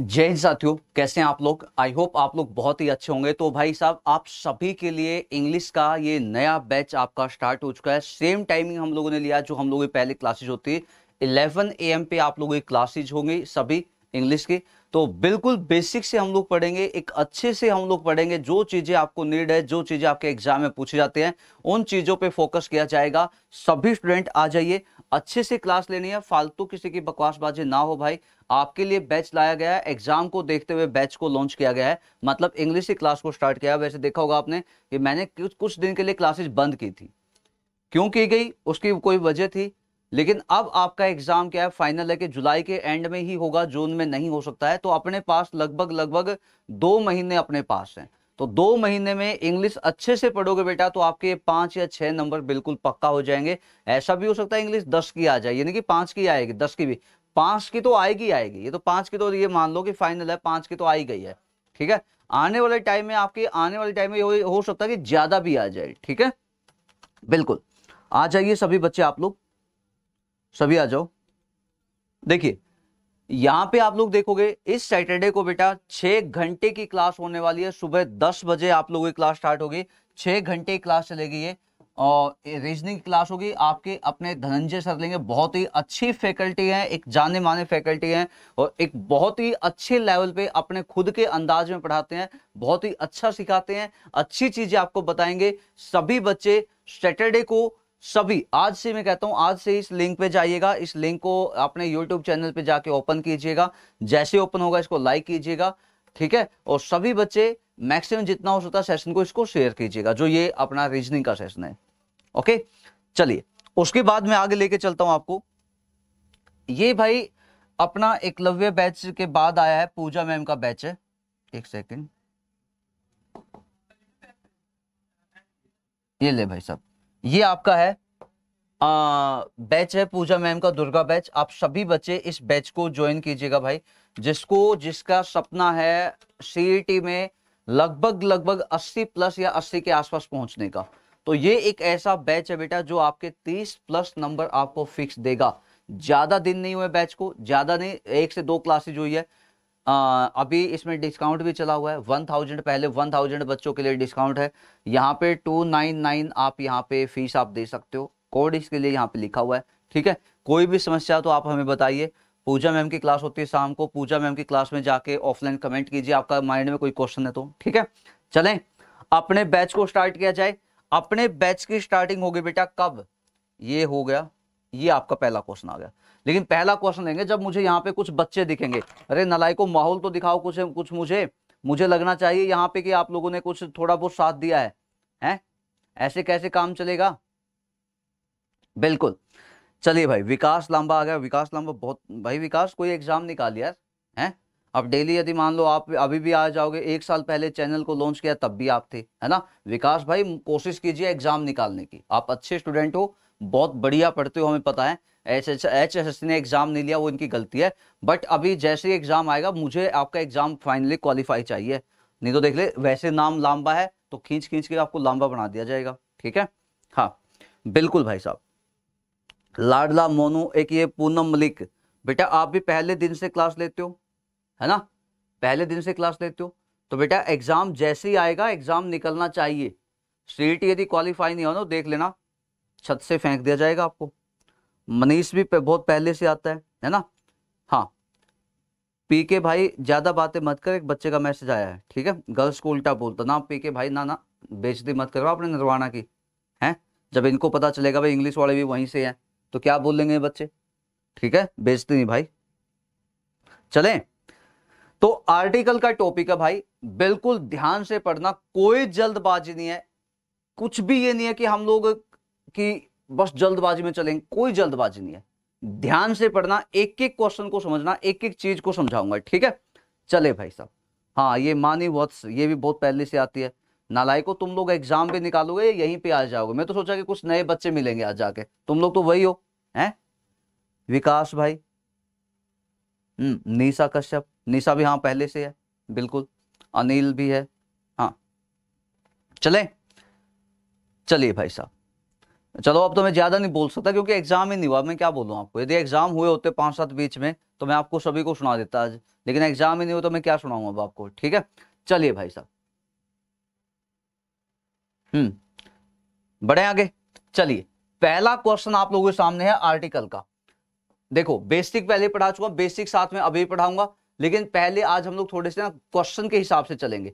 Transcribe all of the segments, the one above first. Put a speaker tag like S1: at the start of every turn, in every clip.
S1: जय हिंद साथियों कैसे हैं आप लोग आई होप आप लोग बहुत ही अच्छे होंगे तो भाई साहब आप सभी के लिए इंग्लिश का ये नया बैच आपका स्टार्ट हो चुका है सेम टाइमिंग हम लोगों ने लिया जो हम लोगों की पहले क्लासेज होती है इलेवन ए पे आप लोगों की क्लासेज होंगी सभी इंग्लिश की तो बिल्कुल बेसिक से हम लोग पढ़ेंगे एक अच्छे से हम लोग पढ़ेंगे जो चीज़ें आपको नीड है जो चीज़ें आपके एग्जाम में पूछे जाते हैं उन चीज़ों पे फोकस किया जाएगा सभी स्टूडेंट आ जाइए अच्छे से क्लास लेनी है फालतू किसी की बकवासबाजी ना हो भाई आपके लिए बैच लाया गया है एग्जाम को देखते हुए बैच को लॉन्च किया गया है मतलब इंग्लिश की क्लास को स्टार्ट किया वैसे देखा होगा आपने कि मैंने कुछ कुछ दिन के लिए क्लासेज बंद की थी क्यों की गई उसकी कोई वजह थी लेकिन अब आपका एग्जाम क्या है फाइनल है कि जुलाई के एंड में ही होगा जून में नहीं हो सकता है तो अपने पास लगभग लगभग दो महीने अपने पास हैं तो दो महीने में इंग्लिश अच्छे से पढ़ोगे बेटा तो आपके पांच या छह नंबर बिल्कुल पक्का हो जाएंगे ऐसा भी हो सकता है इंग्लिश दस की आ जाए यानी कि पांच की आएगी दस की भी पांच की तो आएगी आएगी ये तो पांच की तो ये मान लो कि फाइनल है पांच की तो आई गई है ठीक है आने वाले टाइम में आपके आने वाले टाइम में हो, हो सकता है कि ज्यादा भी आ जाए ठीक है बिल्कुल आ जाइए सभी बच्चे आप लोग सभी आ जाओ देखिए यहाँ पे आप लोग देखोगे इस सैटरडे को बेटा छह घंटे की क्लास होने वाली है सुबह दस बजे आप लोगों की क्लास स्टार्ट होगी छह घंटे क्लास चलेगी ये और रीजनिंग क्लास होगी आपके अपने धनंजय सर लेंगे बहुत ही अच्छी फैकल्टी है एक जाने माने फैकल्टी हैं और एक बहुत ही अच्छे लेवल पे अपने खुद के अंदाज में पढ़ाते हैं बहुत ही अच्छा सिखाते हैं अच्छी चीज़ें आपको बताएंगे सभी बच्चे सैटरडे को सभी आज से मैं कहता हूं आज से इस लिंक पे जाइएगा इस लिंक को अपने यूट्यूब चैनल पे जाके ओपन कीजिएगा जैसे ओपन होगा इसको लाइक कीजिएगा ठीक है और सभी बच्चे मैक्सिमम जितना हो सकता है सेशन को इसको शेयर कीजिएगा जो ये अपना रीजनिंग का सेशन है ओके चलिए उसके बाद मैं आगे लेके चलता हूं आपको ये भाई अपना एकलव्य बैच के बाद आया है पूजा मैम का बैच है एक सेकेंड ये ले भाई साहब ये आपका है आ, बैच है पूजा मैम का दुर्गा बैच आप सभी बच्चे इस बैच को ज्वाइन कीजिएगा भाई जिसको जिसका सपना है सी e में लगभग लगभग 80 प्लस या 80 के आसपास पहुंचने का तो ये एक ऐसा बैच है बेटा जो आपके 30 प्लस नंबर आपको फिक्स देगा ज्यादा दिन नहीं हुए बैच को ज्यादा नहीं एक से दो क्लासेज हुई है आ, अभी इसमें डिस्काउंट भी चला हुआ है वन थाउजेंड पहले वन थाउजेंड बच्चों के लिए डिस्काउंट है यहाँ पे टू नाइन नाइन आप यहाँ पे फीस आप दे सकते हो कोड इसके लिए यहाँ पे लिखा हुआ है ठीक है कोई भी समस्या तो आप हमें बताइए पूजा मैम की क्लास होती है शाम को पूजा मैम की क्लास में जाके ऑफलाइन कमेंट कीजिए आपका माइंड में कोई क्वेश्चन है तो ठीक है चलें अपने बैच को स्टार्ट किया जाए अपने बैच की स्टार्टिंग होगी बेटा कब ये हो गया ये आपका पहला क्वेश्चन आ गया लेकिन पहला क्वेश्चन देंगे जब मुझे यहाँ पे कुछ बच्चे दिखेंगे अरे नलाई को माहौल तो दिखाओ कुछ कुछ मुझे मुझे लगना चाहिए यहाँ पे कि आप लोगों ने कुछ थोड़ा बहुत साथ दिया है हैं ऐसे कैसे काम चलेगा बिल्कुल चलिए भाई विकास लांबा आ गया विकास लांबा बहुत भाई विकास कोई एग्जाम निकाल यार है अब डेली यदि मान लो आप अभी भी आ जाओगे एक साल पहले चैनल को लॉन्च किया तब भी आप थे है ना विकास भाई कोशिश कीजिए एग्जाम निकालने की आप अच्छे स्टूडेंट हो बहुत बढ़िया पढ़ते हो हमें पता है एच एच एच एस ने एग्ज़ाम नहीं लिया वो इनकी गलती है बट अभी जैसे ही एग्ज़ाम आएगा मुझे आपका एग्ज़ाम फाइनली क्वालिफाई चाहिए नहीं तो देख ले वैसे नाम लांबा है तो खींच खींच के आपको लांबा बना दिया जाएगा ठीक है हाँ बिल्कुल भाई साहब लाडला मोनू एक ये पूनम मलिक बेटा आप भी पहले दिन से क्लास लेते हो है ना पहले दिन से क्लास लेते हो तो बेटा एग्ज़ाम जैसे ही आएगा एग्ज़ाम निकलना चाहिए सीट यदि क्वालिफाई नहीं हो ना तो देख लेना छत से फेंक दिया जाएगा आपको मनीष भी बहुत पहले से आता है है ना हाँ पी के भाई ज़्यादा बातें मत कर एक बच्चे का मैसेज आया है ठीक है गर्ल्स को उल्टा बोलता ना पी के भाई ना ना बेचती मत करो आपने निर्वाणा की हैं जब इनको पता चलेगा भाई इंग्लिश वाले भी वहीं से हैं तो क्या बोलेंगे बच्चे ठीक है बेचते नहीं भाई चले तो आर्टिकल का टॉपिक है भाई बिल्कुल ध्यान से पढ़ना कोई जल्दबाजी नहीं है कुछ भी ये नहीं है कि हम लोग कि बस जल्दबाजी में चलेंगे कोई जल्दबाजी नहीं है ध्यान से पढ़ना एक एक क्वेश्चन को समझना एक एक चीज को समझाऊंगा ठीक है चले भाई साहब हाँ ये मानी वत्स ये भी बहुत पहले से आती है नालायको तुम लोग एग्जाम भी निकालोगे यहीं पे आ जाओगे मैं तो सोचा कि कुछ नए बच्चे मिलेंगे आज जाके तुम लोग तो वही हो हैं विकास भाई हम्म, निशा कश्यप निशा भी हाँ पहले से है बिल्कुल अनिल भी है हाँ चले चलिए भाई साहब चलो अब तो मैं ज़्यादा नहीं बोल सकता क्योंकि एग्जाम ही नहीं हुआ मैं क्या बोलूँ आपको यदि एग्जाम हुए होते पांच सात बीच में तो मैं आपको सभी को सुना देता आज लेकिन एग्जाम ही नहीं हुआ तो मैं क्या सुनाऊंगा अब आपको ठीक है चलिए भाई साहब हम्म बड़े आगे चलिए पहला क्वेश्चन आप लोगों के सामने है आर्टिकल का देखो बेसिक पहले पढ़ा चुका बेसिक साथ में अभी पढ़ाऊंगा लेकिन पहले आज हम लोग थोड़े से ना क्वेश्चन के हिसाब से चलेंगे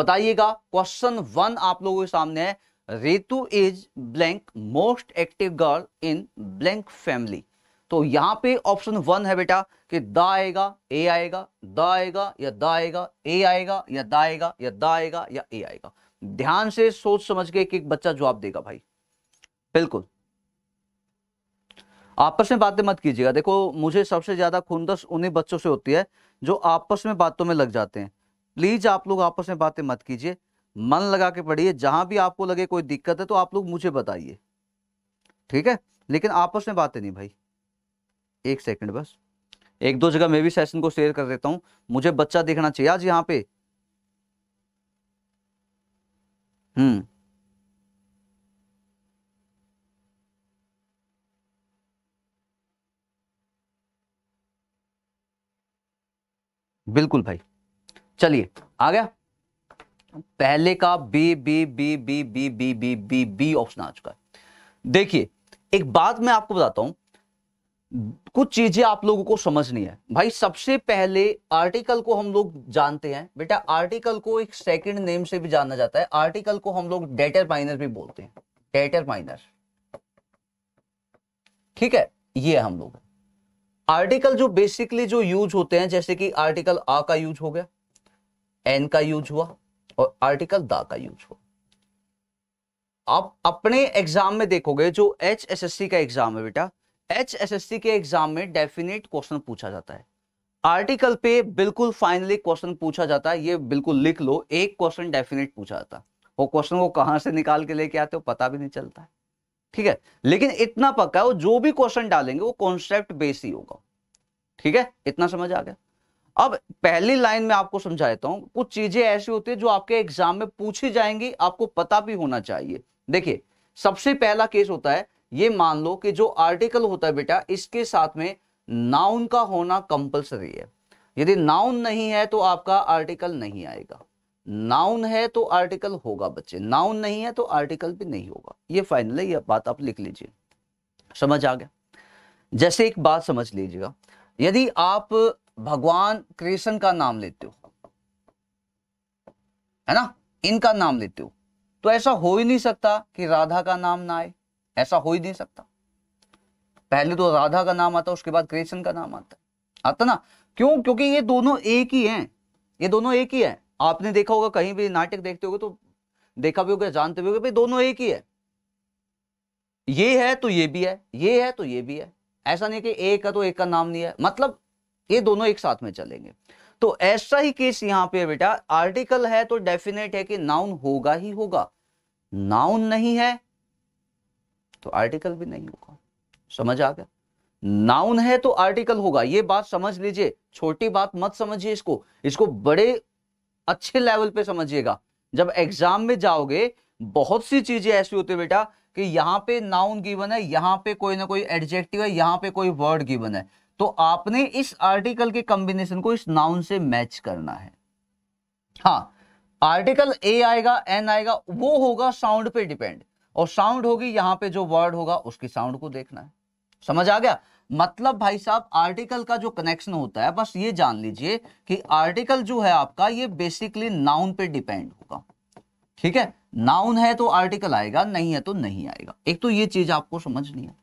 S1: बताइएगा क्वेश्चन वन आप लोगों के सामने है Ritu is blank most active girl in blank family तो यहां पे ऑप्शन वन है बेटा कि द आएगा ए आएगा द आएगा या द आएगा ए आएगा या द आएगा या द आएगा या ए आएगा ध्यान से सोच समझ के एक एक बच्चा जवाब देगा भाई बिल्कुल आपस में बातें मत कीजिएगा देखो मुझे सबसे ज्यादा खुंदस उन्हीं बच्चों से होती है जो आपस में बातों में लग जाते हैं प्लीज आप लोग आपस में बातें मत कीजिए मन लगा के पढ़िए जहां भी आपको लगे कोई दिक्कत है तो आप लोग मुझे बताइए ठीक है लेकिन आपस में बातें नहीं भाई एक सेकंड बस एक दो जगह मैं भी सेशन को शेयर कर देता हूं मुझे बच्चा देखना चाहिए आज यहां पे हम्म बिल्कुल भाई चलिए आ गया पहले का B B B B B B B B B option आ चुका है देखिए एक बात मैं आपको बताता हूं कुछ चीजें आप लोगों को समझनी है भाई सबसे पहले आर्टिकल को हम लोग जानते हैं बेटा आर्टिकल को एक सेकंड नेम से भी जाना जाता है आर्टिकल को हम लोग डेटर माइनर भी बोलते हैं डेटर माइनर ठीक है ये हम लोग आर्टिकल जो बेसिकली जो यूज होते हैं जैसे कि आर्टिकल आ का यूज हो गया एन का यूज हुआ और आर्टिकल दा का यूज हो आप अपने एग्जाम में देखोगे जो एच एस एस सी का एग्जाम है बेटा एच एस एस सी के एग्जाम में डेफिनेट क्वेश्चन पूछा जाता है आर्टिकल पे बिल्कुल फाइनली क्वेश्चन पूछा जाता है ये बिल्कुल लिख लो एक क्वेश्चन डेफिनेट पूछा जाता वो क्वेश्चन को कहां से निकाल के लेके आते हो पता भी नहीं चलता है ठीक है लेकिन इतना पक्का है वो जो भी क्वेश्चन डालेंगे वो कॉन्सेप्ट बेस ही होगा ठीक है इतना समझ आ गया अब पहली लाइन में आपको समझा देता हूं कुछ चीजें ऐसी होती है जो आपके एग्जाम में पूछी जाएंगी आपको पता भी होना चाहिए देखिए सबसे पहला केस होता है ये मान लो कि जो आर्टिकल होता है बेटा इसके साथ में नाउन का होना कंपलसरी है यदि नाउन नहीं है तो आपका आर्टिकल नहीं आएगा नाउन है तो आर्टिकल होगा बच्चे नाउन नहीं है तो आर्टिकल भी नहीं होगा ये फाइनल है ये बात आप लिख लीजिए समझ आ गया जैसे एक बात समझ लीजिएगा यदि आप भगवान कृष्ण का नाम लेते हो है ना इनका नाम लेते हो तो ऐसा हो ही नहीं सकता कि राधा का नाम ना आए ऐसा हो ही नहीं सकता पहले तो राधा का नाम आता उसके बाद कृष्ण का नाम आता आता ना क्यों क्योंकि ये दोनों एक ही हैं ये दोनों एक ही है आपने देखा होगा कहीं भी नाटक देखते होगे तो देखा भी होगा जानते भी हो भाई दोनों एक ही है ये है तो ये भी है ये है तो ये भी है ऐसा नहीं कि एक का तो एक का नाम नहीं है मतलब ये दोनों एक साथ में चलेंगे तो ऐसा ही केस यहां पे बेटा आर्टिकल है तो डेफिनेट है कि नाउन होगा ही होगा नाउन नहीं है तो आर्टिकल भी नहीं होगा समझ आ गया नाउन है तो आर्टिकल होगा ये बात समझ लीजिए छोटी बात मत समझिए इसको इसको बड़े अच्छे लेवल पे समझिएगा जब एग्जाम में जाओगे बहुत सी चीजें ऐसी होती है बेटा कि यहां पे नाउन गिवन है यहां पे कोई ना कोई एडजेक्टिव है यहां पे कोई वर्ड गिवन है तो आपने इस आर्टिकल के कॉम्बिनेशन को इस नाउन से मैच करना है हाँ आर्टिकल ए आएगा एन आएगा वो होगा साउंड पे डिपेंड और साउंड होगी यहां पे जो वर्ड होगा उसकी साउंड को देखना है समझ आ गया मतलब भाई साहब आर्टिकल का जो कनेक्शन होता है बस ये जान लीजिए कि आर्टिकल जो है आपका ये बेसिकली नाउन पे डिपेंड होगा ठीक है नाउन है तो आर्टिकल आएगा नहीं है तो नहीं आएगा एक तो ये चीज आपको समझनी है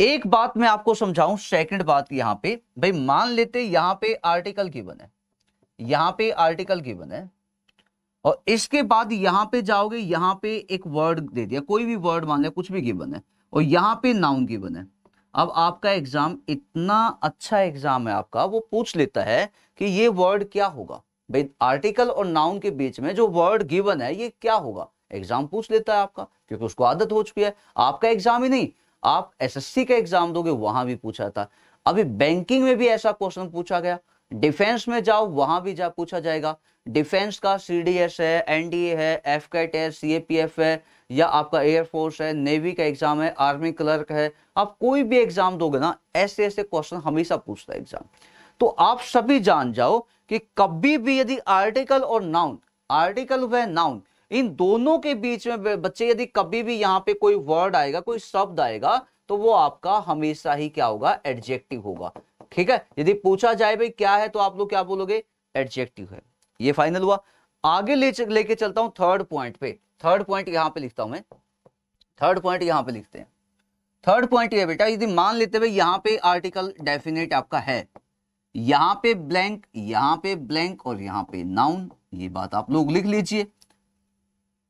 S1: एक बात मैं आपको समझाऊं सेकंड बात यहां पे भाई मान लेते यहां पे आर्टिकल गिवन है यहां पे आर्टिकल गिवन है और इसके बाद यहां पे जाओगे यहां पे एक वर्ड दे दिया कोई भी वर्ड मान लिया कुछ भी गिवन है और यहां पे नाउन गिवन है अब आपका एग्जाम इतना अच्छा एग्जाम है आपका वो पूछ लेता है कि ये वर्ड क्या होगा भाई आर्टिकल और नाउन के बीच में जो वर्ड गिवन है ये क्या होगा एग्जाम पूछ लेता है आपका क्योंकि उसको आदत हो चुकी है आपका एग्जाम ही नहीं आप एसएससी का एग्जाम दोगे वहां भी पूछा था अभी बैंकिंग में भी ऐसा क्वेश्चन पूछा गया डिफेंस में जाओ वहां भी जा पूछा जाएगा डिफेंस का सीडीएस है एनडीए है एफ कैट है सीएपीएफ है या आपका एयरफोर्स है नेवी का एग्जाम है आर्मी क्लर्क है आप कोई भी एग्जाम दोगे ना ऐसे ऐसे क्वेश्चन हमेशा पूछता है एग्जाम तो आप सभी जान जाओ कि कभी भी यदि आर्टिकल और नाउन आर्टिकल व नाउन इन दोनों के बीच में बच्चे यदि कभी भी यहाँ पे कोई वर्ड आएगा कोई शब्द आएगा तो वो आपका हमेशा ही क्या होगा एडजेक्टिव होगा ठीक है यदि पूछा जाए भाई क्या है तो आप लोग क्या बोलोगे एडजेक्टिव है ये फाइनल हुआ आगे ले लेके चलता हूं थर्ड पॉइंट पे थर्ड पॉइंट यहां पे लिखता हूं मैं थर्ड पॉइंट यहां पे लिखते हैं थर्ड पॉइंट ये बेटा यदि मान लेते भाई यहां पे आर्टिकल डेफिनेट आपका है यहां पे ब्लैंक यहां पे ब्लैंक और यहां पे नाउन ये बात आप लोग लिख लीजिए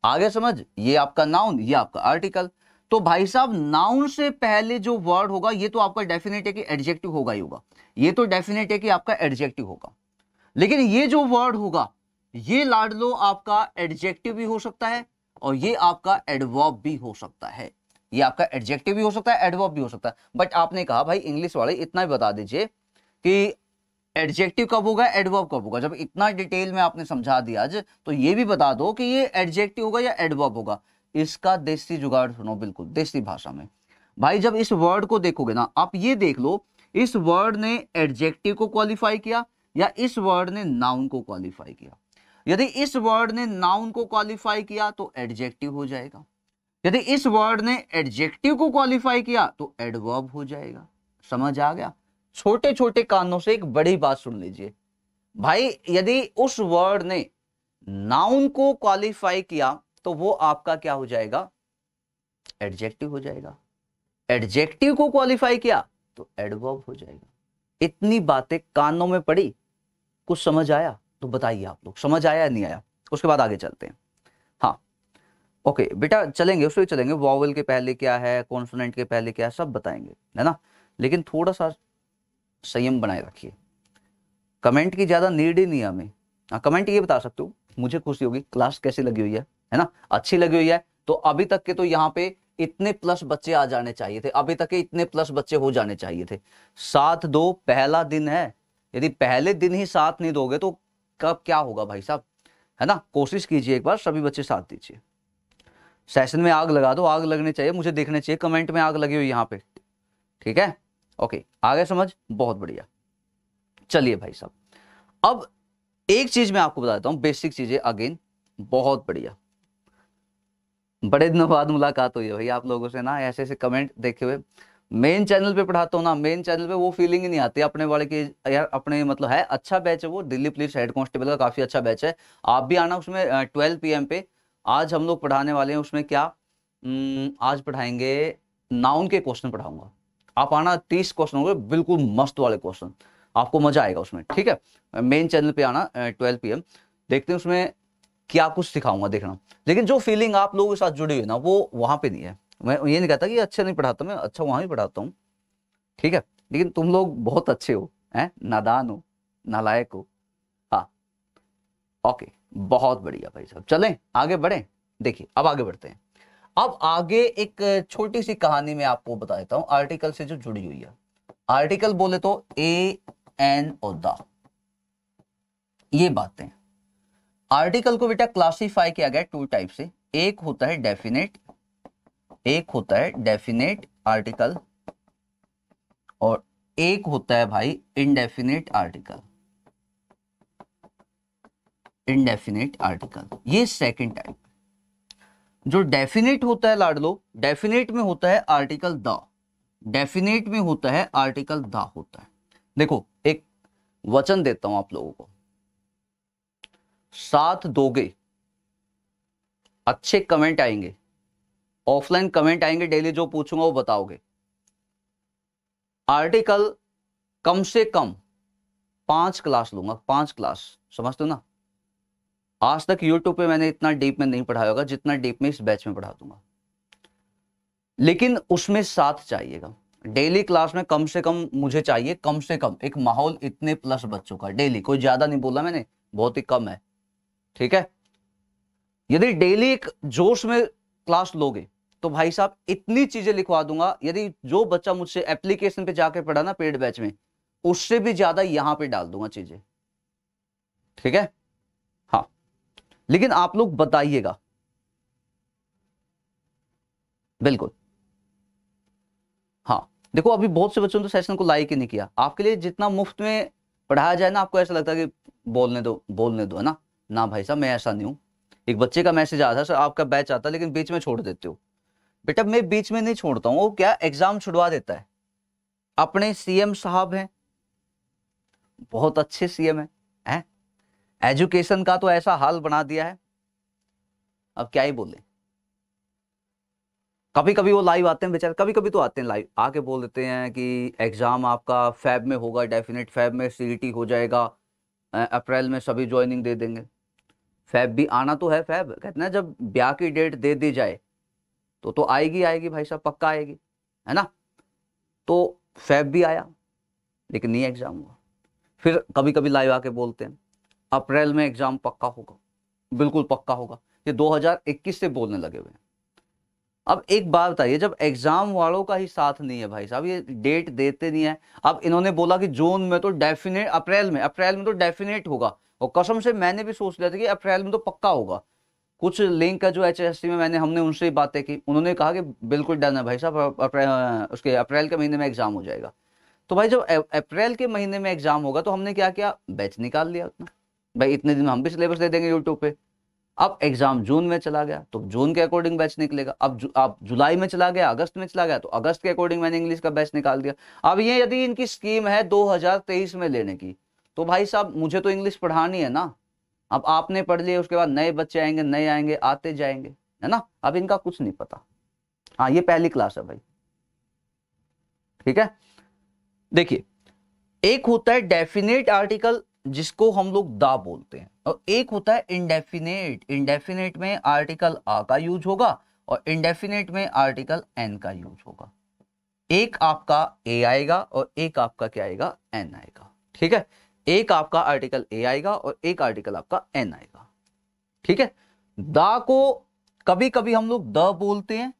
S1: आगे समझ ये आपका नाउन ये आपका आर्टिकल तो भाई साहब नाउन से पहले जो वर्ड होगा ये तो आपका डेफिनेट है कि एडजेक्टिव होगा ही होगा ये तो डेफिनेट है कि आपका एडजेक्टिव होगा लेकिन ये जो वर्ड होगा ये लाड लो आपका एडजेक्टिव भी हो सकता है और ये आपका एडवॉब भी हो सकता है ये आपका एडजेक्टिव भी हो सकता है एडवॉब भी हो सकता है बट आपने कहा भाई इंग्लिश वाले इतना भी बता दीजिए कि एडजेक्टिव कब होगा एडवर्ब कब होगा जब इतना डिटेल में आपने समझा दिया आज तो ये भी बता दो कि ये एडजेक्टिव होगा या एडवर्ब होगा इसका देसी जुगाड़ सुनो बिल्कुल देसी भाषा में भाई जब इस वर्ड को देखोगे ना आप ये देख लो इस वर्ड ने एडजेक्टिव को क्वालिफाई किया या इस वर्ड ने नाउन को क्वालिफाई किया यदि इस वर्ड ने नाउन को क्वालिफाई किया तो एडजेक्टिव हो जाएगा यदि इस वर्ड ने एडजेक्टिव को क्वालिफाई किया तो एडवर्ब हो जाएगा समझ आ गया छोटे छोटे कानों से एक बड़ी बात सुन लीजिए भाई यदि उस वर्ड ने नाउन को क्वालिफाई किया तो वो आपका क्या हो जाएगा एडजेक्टिव हो जाएगा एडजेक्टिव को क्वालिफाई किया तो एडवर्ब हो जाएगा इतनी बातें कानों में पड़ी कुछ समझ आया तो बताइए आप लोग समझ आया या नहीं आया उसके बाद आगे चलते हैं हाँ ओके बेटा चलेंगे उसमें चलेंगे वॉवल के पहले क्या है कॉन्सोनेंट के पहले क्या है सब बताएंगे है ना लेकिन थोड़ा सा संयम बनाए रखिए कमेंट की ज़्यादा नीड ही नहीं हमें हाँ कमेंट ये बता सकते हो मुझे खुशी होगी क्लास कैसी लगी हुई है है ना अच्छी लगी हुई है तो अभी तक के तो यहाँ पे इतने प्लस बच्चे आ जाने चाहिए थे अभी तक के इतने प्लस बच्चे हो जाने चाहिए थे साथ दो पहला दिन है यदि पहले दिन ही साथ नहीं दोगे तो कब क्या होगा भाई साहब है ना कोशिश कीजिए एक बार सभी बच्चे साथ दीजिए सेशन में आग लगा दो आग लगने चाहिए मुझे देखने चाहिए कमेंट में आग लगी हुई यहाँ पे ठीक है ओके आ समझ बहुत बढ़िया चलिए भाई साहब अब एक चीज मैं आपको बता देता बेसिक चीजें अगेन बहुत बढ़िया बड़े दिनों बाद मुलाकात हुई है भाई आप लोगों से ना ऐसे ऐसे कमेंट देखे हुए मेन चैनल पे पढ़ाता हूँ ना मेन चैनल पे वो फीलिंग ही नहीं आती अपने वाले की यार अपने मतलब है अच्छा बैच है वो दिल्ली पुलिस हेड कांस्टेबल का काफी अच्छा बैच है आप भी आना उसमें ट्वेल्व पी पे आज हम लोग पढ़ाने वाले हैं उसमें क्या हम्म, आज पढ़ाएंगे नाउन के क्वेश्चन पढ़ाऊंगा आप आना तीस क्वेश्चन होंगे बिल्कुल मस्त वाले क्वेश्चन आपको मजा आएगा उसमें ठीक है मेन चैनल पे आना ट्वेल्व पी देखते हैं उसमें क्या कुछ सिखाऊंगा देखना लेकिन जो फीलिंग आप लोगों के साथ जुड़ी हुई ना वो वहां पे नहीं है मैं ये नहीं कहता कि अच्छा नहीं पढ़ाता मैं अच्छा वहां भी पढ़ाता हूँ ठीक है लेकिन तुम लोग बहुत अच्छे हो है नादान हो नालायक हो हाँ ओके बहुत बढ़िया भाई साहब चलें आगे बढ़ें देखिए अब आगे बढ़ते हैं अब आगे एक छोटी सी कहानी में आपको बता देता हूं आर्टिकल से जो जुड़ी हुई है आर्टिकल बोले तो ए एन और द ये बातें आर्टिकल को बेटा क्लासिफाई किया गया टू टाइप से एक होता है डेफिनेट एक होता है डेफिनेट आर्टिकल और एक होता है भाई इनडेफिनेट आर्टिकल इनडेफिनेट आर्टिकल ये सेकंड टाइप जो डेफिनेट होता है लाडलो डेफिनेट में होता है आर्टिकल द डेफिनेट में होता है आर्टिकल द होता है देखो एक वचन देता हूं आप लोगों को साथ दोगे अच्छे कमेंट आएंगे ऑफलाइन कमेंट आएंगे डेली जो पूछूंगा वो बताओगे आर्टिकल कम से कम पांच क्लास लूंगा पांच क्लास समझते हो ना आज तक यूट्यूब पे मैंने इतना डीप में नहीं पढ़ाया होगा जितना डीप में इस बैच में पढ़ा दूंगा लेकिन उसमें साथ चाहिएगा डेली क्लास में कम से कम मुझे चाहिए कम से कम एक माहौल इतने प्लस बच्चों का डेली कोई ज्यादा नहीं बोला मैंने बहुत ही कम है ठीक है यदि डेली एक जोश में क्लास लोगे तो भाई साहब इतनी चीजें लिखवा दूंगा यदि जो बच्चा मुझसे एप्लीकेशन पे जाके पढ़ा ना पेड बैच में उससे भी ज्यादा यहां पे डाल दूंगा चीजें ठीक है लेकिन आप लोग बताइएगा बिल्कुल हाँ देखो अभी बहुत से बच्चों ने तो सेशन को लाइक ही नहीं किया आपके लिए जितना मुफ्त में पढ़ाया जाए ना आपको ऐसा लगता है कि बोलने दो बोलने दो है ना ना भाई साहब मैं ऐसा नहीं हूँ एक बच्चे का मैसेज आता है सर आपका बैच आता है लेकिन बीच में छोड़ देते हो बेटा मैं बीच में नहीं छोड़ता हूँ वो क्या एग्जाम छुड़वा देता है अपने सीएम साहब हैं बहुत अच्छे सीएम हैं हैं एजुकेशन का तो ऐसा हाल बना दिया है अब क्या ही बोले कभी कभी वो लाइव आते हैं बेचारे कभी कभी तो आते हैं लाइव आके बोल देते हैं कि एग्ज़ाम आपका फैब में होगा डेफिनेट फैब में सी e हो जाएगा अप्रैल में सभी ज्वाइनिंग दे देंगे फैब भी आना तो है फैब कहते हैं जब ब्याह की डेट दे दी जाए तो तो आएगी आएगी भाई साहब पक्का आएगी है ना तो फैब भी आया लेकिन नहीं एग्ज़ाम हुआ फिर कभी कभी लाइव आके बोलते हैं अप्रैल में एग्जाम पक्का होगा बिल्कुल पक्का होगा ये 2021 से बोलने लगे हुए हैं अब एक बात बताइए जब एग्जाम वालों का ही साथ नहीं है भाई साहब ये डेट देते नहीं है अब इन्होंने बोला कि जून में तो डेफिनेट अप्रैल में अप्रैल में तो डेफिनेट होगा और कसम से मैंने भी सोच लिया था कि अप्रैल में तो पक्का होगा कुछ लिंक का जो एच में मैंने हमने उनसे ही बातें की उन्होंने कहा कि बिल्कुल डन है भाई साहब अप्रैल उसके अप्रैल के महीने में एग्जाम हो जाएगा तो भाई जब अप्रैल के महीने में एग्जाम होगा तो हमने क्या किया बैच निकाल लिया अपना भाई इतने दिन में हम भी सिलेबस दे देंगे यूट्यूब पे अब एग्जाम जून में चला गया तो जून के अकॉर्डिंग बैच निकलेगा अब जु, आप जुलाई में चला गया अगस्त में चला गया तो अगस्त के अकॉर्डिंग मैंने इंग्लिश का बैच निकाल दिया अब ये यदि इनकी स्कीम है 2023 में लेने की तो भाई साहब मुझे तो इंग्लिश पढ़ानी है ना अब आपने पढ़ लिया उसके बाद नए बच्चे आएंगे नए आएंगे आते जाएंगे है ना अब इनका कुछ नहीं पता हाँ ये पहली क्लास है भाई ठीक है देखिए एक होता है डेफिनेट आर्टिकल जिसको हम लोग दा बोलते हैं और एक होता है इंडेफिनेट इंडेफिनेट में आर्टिकल आ का यूज होगा और इंडेफिनेट में आर्टिकल एन का यूज होगा एक आपका ए आएगा और एक आपका क्या आएगा एन आएगा ठीक है एक आपका आर्टिकल ए आएगा और एक आर्टिकल आपका एन आएगा ठीक है दा को कभी कभी हम लोग द बोलते हैं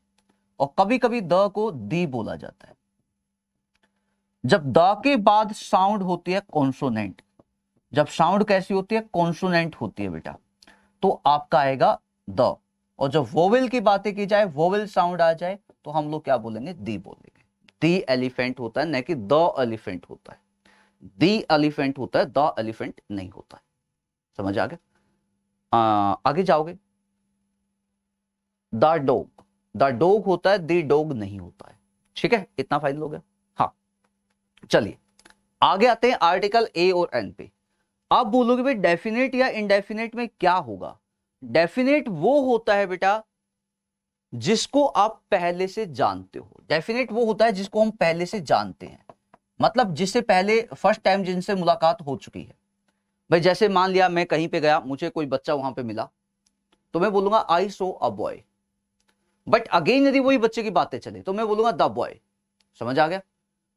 S1: और कभी कभी द को दी बोला जाता है जब द के बाद साउंड होती है कॉन्सोनेंट जब साउंड कैसी होती है कॉन्सोनेंट होती है बेटा तो आपका आएगा द और जब वोवेल की बातें की जाए वोवेल साउंड आ जाए तो हम लोग क्या बोलेंगे दी बोलेंगे दी एलिफेंट होता है न कि द एलिफेंट होता है दी एलिफेंट होता है द एलिफेंट नहीं होता है समझ आ गया आगे जाओगे द डोग द डोग होता है दी डोग नहीं होता है ठीक है इतना फाइनल हो गया हाँ चलिए आगे आते हैं आर्टिकल ए और एन पे आप बोलोगे भाई डेफिनेट या इनडेफिनेट में क्या होगा डेफिनेट वो होता है बेटा जिसको आप पहले से जानते हो डेफिनेट वो होता है जिसको हम पहले से जानते हैं मतलब जिससे पहले फर्स्ट टाइम जिनसे मुलाकात हो चुकी है भाई जैसे मान लिया मैं कहीं पे गया मुझे कोई बच्चा वहां पे मिला तो मैं बोलूंगा I saw a boy but again यदि वही बच्चे की बातें चले तो मैं बोलूंगा द बॉय समझ आ गया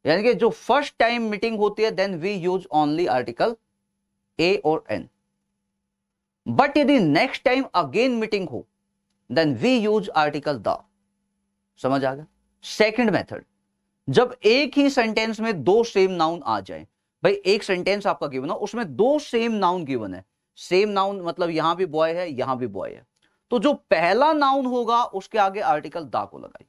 S1: यानी कि जो फर्स्ट टाइम मीटिंग होती है then we use only article a और एन बट यदि नेक्स्ट टाइम अगेन मीटिंग हो then we use article the समझ आ गया सेकेंड मेथड जब एक ही सेंटेंस में दो सेम नाउन आ जाए भाई एक सेंटेंस आपका गिवन हो उसमें दो सेम नाउन गिवन है सेम नाउन मतलब यहां भी बॉय है यहां भी बॉय है तो जो पहला नाउन होगा उसके आगे आर्टिकल दा को लगाइए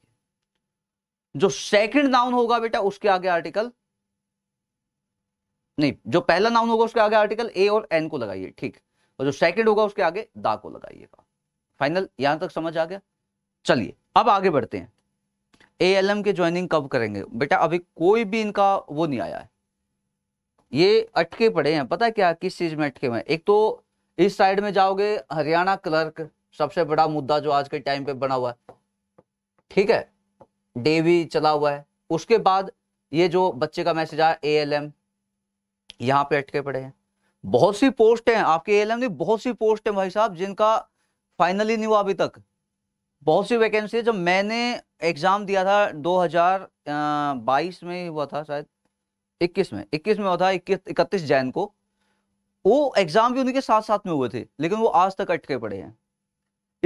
S1: जो सेकंड नाउन होगा बेटा उसके आगे आर्टिकल नहीं जो पहला नाउन होगा उसके आगे आर्टिकल ए और एन को लगाइए ठीक और जो सेकेंड होगा उसके आगे दा को लगाइएगा फाइनल यहां तक समझ आ गया चलिए अब आगे बढ़ते हैं ए एल एम के ज्वाइनिंग कब करेंगे बेटा अभी कोई भी इनका वो नहीं आया है ये अटके पड़े हैं पता है क्या किस चीज में अटके हुए हैं एक तो इस साइड में जाओगे हरियाणा क्लर्क सबसे बड़ा मुद्दा जो आज के टाइम पे बना हुआ है ठीक है डेवी चला हुआ है उसके बाद ये जो बच्चे का मैसेज आया ए एल एम यहाँ पे अटके पड़े हैं बहुत सी पोस्ट हैं आपके एल एम बहुत सी पोस्ट हैं भाई साहब जिनका फाइनली नहीं हुआ अभी तक बहुत सी वैकेंसी है जब मैंने एग्ज़ाम दिया था 2022 में हुआ था शायद 21 में 21 में हुआ था इक्कीस इकतीस जैन को वो एग्ज़ाम भी उनके साथ साथ में हुए थे लेकिन वो आज तक अटके पड़े हैं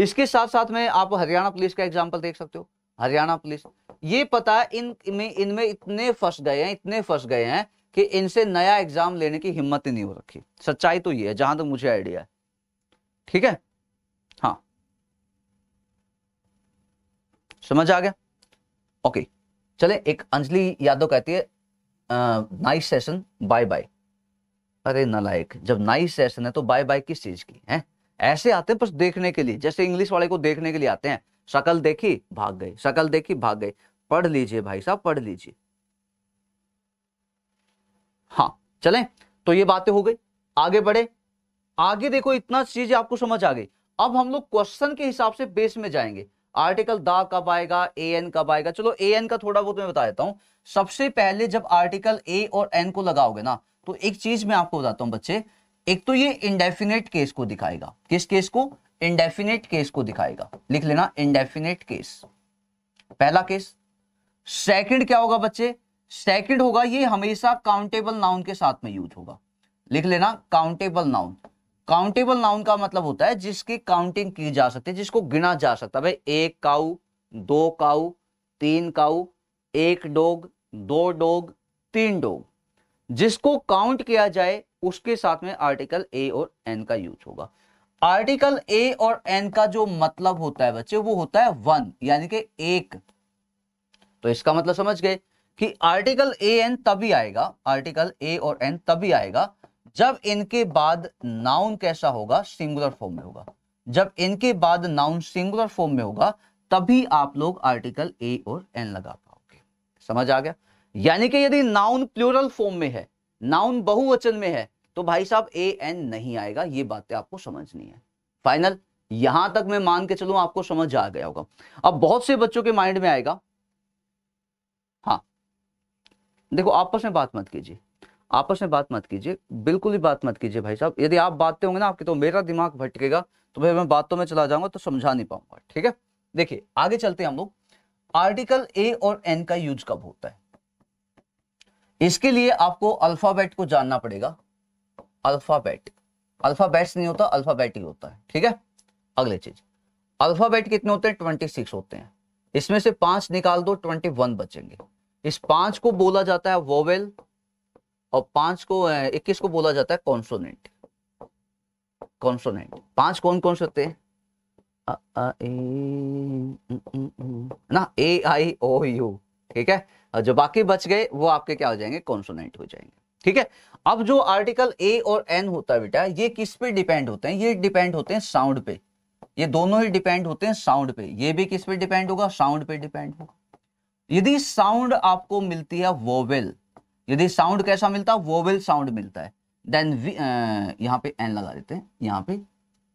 S1: इसके साथ साथ में आप हरियाणा पुलिस का एग्जाम्पल देख सकते हो हरियाणा पुलिस ये पता है इन में इनमें इतने फंस गए हैं इतने फंस गए हैं कि इनसे नया एग्जाम लेने की हिम्मत ही नहीं हो रखी सच्चाई तो ये है जहां तक तो मुझे आइडिया है ठीक है हाँ समझ आ गया ओके चले एक अंजलि यादव कहती है नाइस सेशन बाय बाय अरे नलायक जब नाइस सेशन है तो बाय बाय किस चीज की है ऐसे आते हैं बस देखने के लिए जैसे इंग्लिश वाले को देखने के लिए आते हैं शकल देखी भाग गए शकल देखी भाग गए पढ़ लीजिए भाई साहब पढ़ लीजिए हाँ चले तो ये बातें हो गई आगे बढ़े आगे देखो इतना चीज आपको समझ आ गई अब हम लोग क्वेश्चन के हिसाब से बेस में जाएंगे आर्टिकल दा कब आएगा ए एन कब आएगा चलो ए एन का थोड़ा बहुत मैं बता देता हूं सबसे पहले जब आर्टिकल ए और एन को लगाओगे ना तो एक चीज मैं आपको बताता हूं बच्चे एक तो ये इंडेफिनेट केस को दिखाएगा किस केस को इंडेफिनेट केस को दिखाएगा लिख लेना इंडेफिनेट केस पहला केस सेकंड क्या होगा बच्चे सेकेंड होगा ये हमेशा काउंटेबल नाउन के साथ में यूज होगा लिख लेना काउंटेबल नाउन काउंटेबल नाउन का मतलब होता है जिसकी काउंटिंग की जा सकती है जिसको गिना जा सकता है भाई एक काउ दो काउ तीन काउ एक डोग दो डोग तीन डोग जिसको काउंट किया जाए उसके साथ में आर्टिकल ए और एन का यूज होगा आर्टिकल ए और एन का जो मतलब होता है बच्चे वो होता है वन यानी कि एक तो इसका मतलब समझ गए कि आर्टिकल ए एन तभी आएगा आर्टिकल ए और एन तभी आएगा जब इनके बाद नाउन कैसा होगा सिंगुलर फॉर्म में होगा जब इनके बाद नाउन सिंगुलर फॉर्म में होगा तभी आप लोग आर्टिकल ए और एन लगा पाओगे समझ आ गया यानी कि यदि नाउन प्लूरल फॉर्म में है नाउन बहुवचन में है तो भाई साहब ए एन नहीं आएगा ये बातें आपको समझनी है फाइनल यहां तक मैं मान के चलू आपको समझ आ गया होगा अब बहुत से बच्चों के माइंड में आएगा देखो आपस में बात मत कीजिए आपस में बात मत कीजिए बिल्कुल ही बात मत कीजिए भाई साहब यदि आप बातें होंगे ना आपके तो मेरा दिमाग भटकेगा तो भाई मैं बातों में चला जाऊंगा तो समझा नहीं पाऊंगा ठीक है देखिए आगे चलते हैं हम लोग आर्टिकल ए और एन का यूज कब होता है इसके लिए आपको अल्फाबेट को जानना पड़ेगा अल्फाबेट अल्फाबेट्स नहीं होता अल्फाबेट ही होता है ठीक है अगले चीज अल्फाबेट कितने होते हैं ट्वेंटी सिक्स होते हैं इसमें से पांच निकाल दो ट्वेंटी वन बचेंगे इस पांच को बोला जाता है वोवेल और पांच को इक्कीस को बोला जाता है कॉन्सोनेंट कॉन्सोनेंट पांच कौन कौन से होते हैं ना ए आई ओ यू ठीक है और जो बाकी बच गए वो आपके क्या हो जाएंगे कॉन्सोनेंट हो जाएंगे ठीक है अब जो आर्टिकल ए और एन होता है बेटा ये किस पे डिपेंड होते हैं ये डिपेंड होते हैं साउंड पे ये दोनों ही डिपेंड होते हैं साउंड पे ये भी किस पे डिपेंड होगा साउंड पे डिपेंड होगा यदि साउंड आपको मिलती है वोवेल यदि साउंड कैसा मिलता है वोवेल साउंड मिलता है देन यहाँ पे एन लगा देते हैं यहाँ पे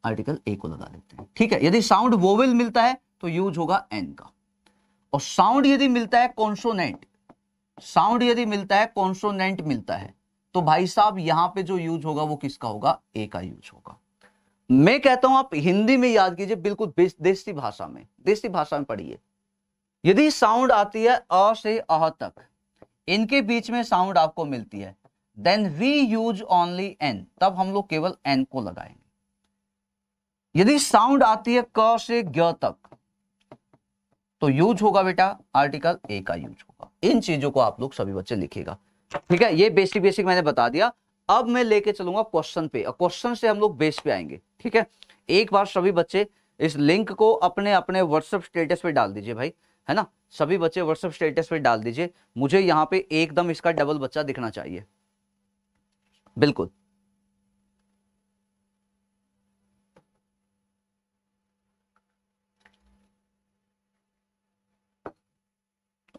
S1: आर्टिकल ए को लगा देते हैं ठीक है यदि साउंड वोवेल मिलता है तो यूज होगा एन का और साउंड यदि मिलता है कॉन्सोनेंट साउंड यदि मिलता है कॉन्सोनेंट मिलता है तो भाई साहब यहां पे जो यूज होगा वो किसका होगा ए का यूज होगा मैं कहता हूं आप हिंदी में याद कीजिए बिल्कुल देशी भाषा में देशी भाषा में पढ़िए यदि साउंड आती है अ से अह तक इनके बीच में साउंड आपको मिलती है then we use only an तब हम लोग केवल एन को लगाएंगे यदि साउंड आती है क से ग तक तो यूज होगा बेटा आर्टिकल ए का यूज होगा इन चीजों को आप लोग सभी बच्चे लिखेगा ठीक है ये बेसिक बेसिक मैंने बता दिया अब मैं लेके चलूंगा क्वेश्चन पे क्वेश्चन से हम लोग बेस पे आएंगे ठीक है एक बार सभी बच्चे इस लिंक को अपने अपने व्हाट्सएप स्टेटस पे डाल दीजिए भाई है ना सभी बच्चे व्हाट्सएप स्टेटस पे डाल दीजिए मुझे यहाँ पे एकदम इसका डबल बच्चा दिखना चाहिए बिल्कुल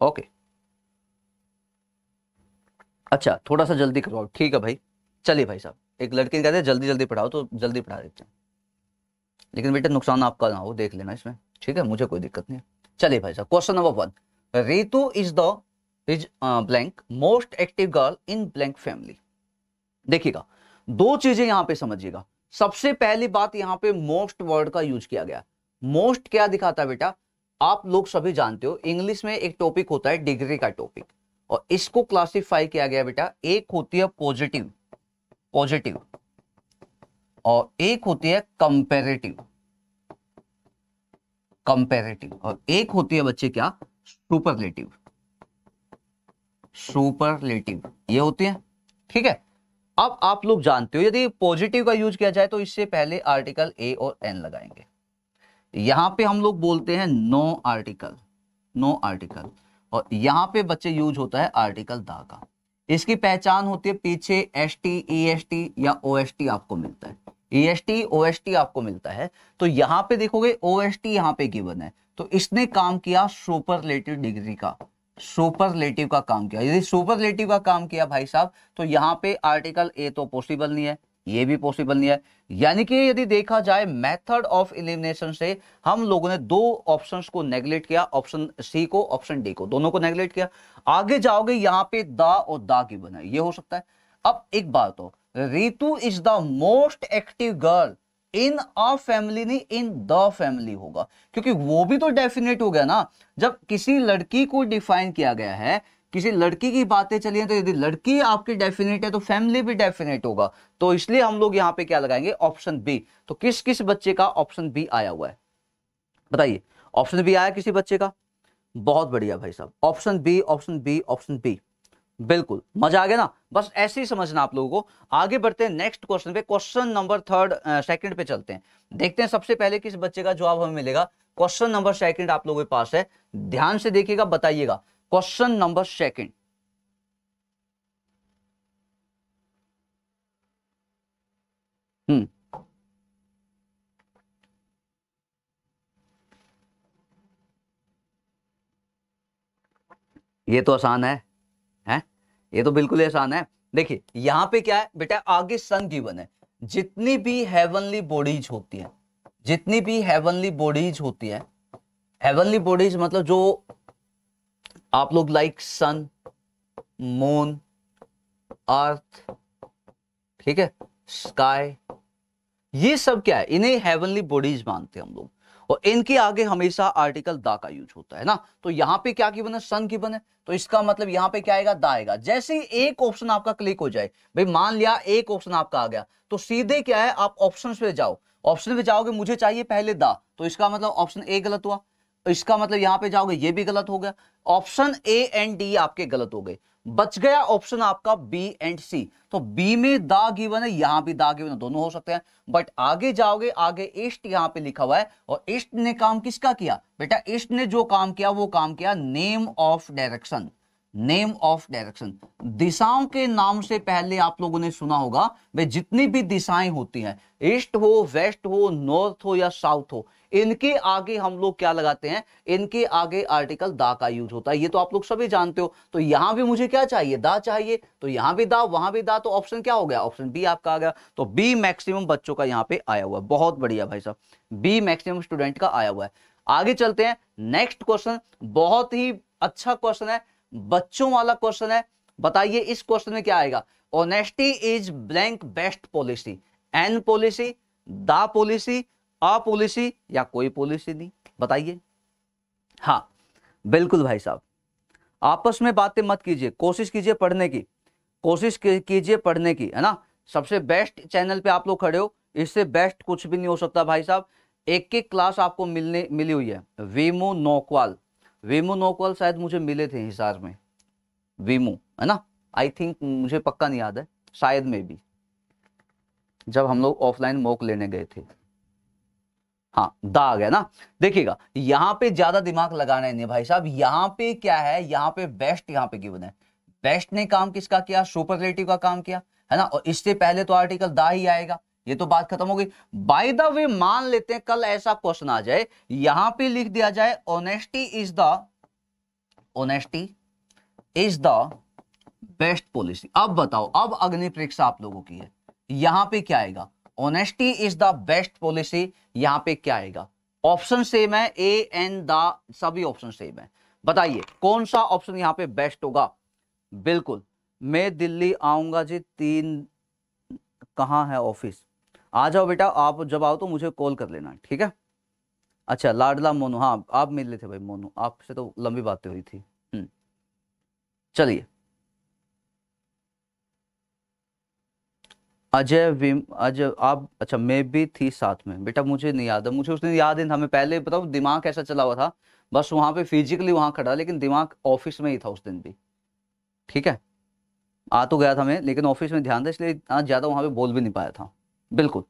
S1: ओके अच्छा थोड़ा सा जल्दी करवाओ ठीक है भाई चलिए भाई साहब एक लड़के ने कहते हैं जल्दी जल्दी पढ़ाओ तो जल्दी पढ़ा देते हैं लेकिन बेटा नुकसान आपका ना हो देख लेना इसमें ठीक है मुझे कोई दिक्कत नहीं है चलिए भाई साहब question number one Ritu is the is blank most active girl in blank family देखिएगा दो चीजें यहां पे समझिएगा सबसे पहली बात यहां पे मोस्ट वर्ड का यूज किया गया मोस्ट क्या दिखाता है बेटा आप लोग सभी जानते हो इंग्लिश में एक टॉपिक होता है डिग्री का टॉपिक और इसको क्लासिफाई किया गया बेटा एक होती है पॉजिटिव पॉजिटिव और एक होती है कंपेरेटिव कंपेरेटिव और एक होती है बच्चे क्या सुपरलेटिव सुपरलेटिव ये होती है ठीक है अब आप लोग जानते हो यदि पॉजिटिव का यूज किया जाए तो इससे पहले आर्टिकल ए और एन लगाएंगे यहां पे हम लोग बोलते हैं नो आर्टिकल नो आर्टिकल और यहां पे बच्चे यूज होता है आर्टिकल दा का इसकी पहचान होती है पीछे S T E S T या ओ एस टी आपको मिलता है ईएसटी ओएसटी आपको मिलता है तो यहां पे देखोगे ओएसटी यहां पे गिवन है तो इसने काम किया सुपर रिलेटिव डिग्री का सुपर रिलेटिव का काम किया यदि सुपर रिलेटिव का काम किया भाई साहब तो यहां पे आर्टिकल ए तो पॉसिबल नहीं है ये भी पॉसिबल नहीं है यानी कि यदि देखा जाए मेथड ऑफ इलिमिनेशन से हम लोगों ने दो ऑप्शंस को नेग्लेक्ट किया ऑप्शन सी को ऑप्शन डी को दोनों को नेग्लेक्ट किया आगे जाओगे यहां पे दा और दा की बना ये हो सकता है अब एक बात हो Ritu is the most active girl in a family नहीं इन द फैमिली होगा क्योंकि वो भी तो डेफिनेट हो गया ना जब किसी लड़की को डिफाइन किया गया है किसी लड़की की बातें चलिए तो यदि लड़की आपकी डेफिनेट है तो फैमिली भी डेफिनेट होगा तो इसलिए हम लोग यहां पे क्या लगाएंगे ऑप्शन बी तो किस किस बच्चे का ऑप्शन बी आया हुआ है बताइए ऑप्शन बी आया किसी बच्चे का बहुत बढ़िया भाई साहब option B option B option B बिल्कुल मजा आ गया ना बस ऐसे ही समझना आप लोगों को आगे बढ़ते हैं नेक्स्ट क्वेश्चन पे क्वेश्चन नंबर थर्ड सेकंड पे चलते हैं देखते हैं सबसे पहले किस बच्चे का जवाब हमें मिलेगा क्वेश्चन नंबर सेकंड आप लोगों के पास है ध्यान से देखिएगा बताइएगा क्वेश्चन नंबर सेकंड हम्म ये तो आसान है ये तो बिल्कुल आसान है देखिए यहाँ पे क्या है बेटा आगे सन गिवन है जितनी भी हेवनली बॉडीज होती है जितनी भी हेवनली बॉडीज होती है हेवनली बॉडीज मतलब जो आप लोग लाइक सन मून अर्थ ठीक है स्काई ये सब क्या है इन्हें हेवनली बॉडीज मानते हैं हम लोग और इनके आगे हमेशा आर्टिकल दा का यूज होता है ना तो यहाँ पे क्या गिवन है सन गिवन है तो इसका मतलब यहाँ पे क्या आएगा दा आएगा जैसे ही एक ऑप्शन आपका क्लिक हो जाए भाई मान लिया एक ऑप्शन आपका आ गया तो सीधे क्या है आप ऑप्शन पे जाओ ऑप्शन पे जाओगे मुझे चाहिए पहले दा तो इसका मतलब ऑप्शन ए गलत हुआ इसका मतलब यहाँ पे जाओगे ये भी गलत हो गया ऑप्शन ए एंड डी आपके गलत हो गए बच गया ऑप्शन आपका बी एंड सी तो बी में दा गिवन है यहां भी दा गिवन है दोनों हो सकते हैं बट आगे जाओगे आगे ईस्ट यहां पे लिखा हुआ है और ईस्ट ने काम किसका किया बेटा इष्ट ने जो काम किया वो काम किया name of direction name of direction दिशाओं के नाम से पहले आप लोगों ने सुना होगा वे जितनी भी दिशाएं होती हैं ईस्ट हो वेस्ट हो नॉर्थ हो या साउथ हो इनके आगे हम लोग क्या लगाते हैं इनके आगे आर्टिकल दा का यूज होता है ये तो आप लोग सभी जानते हो तो यहां भी मुझे क्या चाहिए दा चाहिए तो यहां भी दा वहां भी दा तो ऑप्शन क्या हो गया ऑप्शन बी आपका आ गया तो बी मैक्सिमम बच्चों का यहाँ पे आया हुआ बहुत बढ़िया भाई साहब बी मैक्सिमम स्टूडेंट का आया हुआ है आगे चलते हैं नेक्स्ट क्वेश्चन बहुत ही अच्छा क्वेश्चन है बच्चों वाला क्वेश्चन है बताइए इस क्वेश्चन में क्या आएगा honesty is blank best policy an policy the policy a policy या कोई पॉलिसी नहीं बताइए हाँ बिल्कुल भाई साहब आपस में बातें मत कीजिए कोशिश कीजिए पढ़ने की कोशिश कीजिए पढ़ने की है ना सबसे बेस्ट चैनल पे आप लोग खड़े हो इससे बेस्ट कुछ भी नहीं हो सकता भाई साहब एक एक क्लास आपको मिलने मिली हुई है वीमो नोकवाल वीमो नोकवाल शायद मुझे मिले थे हिसार में वीमो है ना आई थिंक मुझे पक्का नहीं याद है शायद में भी जब हम लोग ऑफलाइन मोक लेने गए थे हाँ द आ गया ना देखिएगा यहाँ पे ज्यादा दिमाग लगाना है नहीं भाई साहब यहाँ पे क्या है यहाँ पे बेस्ट यहाँ पे गिवन है बेस्ट ने काम किसका किया क्रिएटिव का काम किया है ना और इससे पहले तो आर्टिकल दा ही आएगा ये तो बात खत्म हो गई बाय द वे मान लेते हैं कल ऐसा क्वेश्चन आ जाए यहां पे लिख दिया जाए honesty is the honesty is the best policy अब बताओ अब अग्नि परीक्षा आप लोगों की है यहां पे क्या आएगा honesty is the best policy यहां पे क्या आएगा ऑप्शन सेम है ए एन द सभी ऑप्शन सेम है बताइए कौन सा ऑप्शन यहां पे बेस्ट होगा बिल्कुल मैं दिल्ली आऊंगा जी तीन कहां है ऑफिस आ जाओ बेटा आप जब आओ तो मुझे कॉल कर लेना ठीक है अच्छा लाडला मोनू हाँ आप मिल रहे थे भाई मोनू आपसे तो लंबी बातें हुई थी हम्म, चलिए अजय विम अजय आप अच्छा मैं भी थी साथ में बेटा मुझे नहीं याद है मुझे उसने याद नहीं था मैं पहले बताऊँ दिमाग ऐसा चला हुआ था बस वहां पे फिजिकली वहां खड़ा लेकिन दिमाग ऑफिस में ही था उस दिन भी ठीक है आ तो गया था मैं लेकिन ऑफिस में ध्यान था इसलिए ज़्यादा वहां पे बोल भी नहीं पाया था बिल्कुल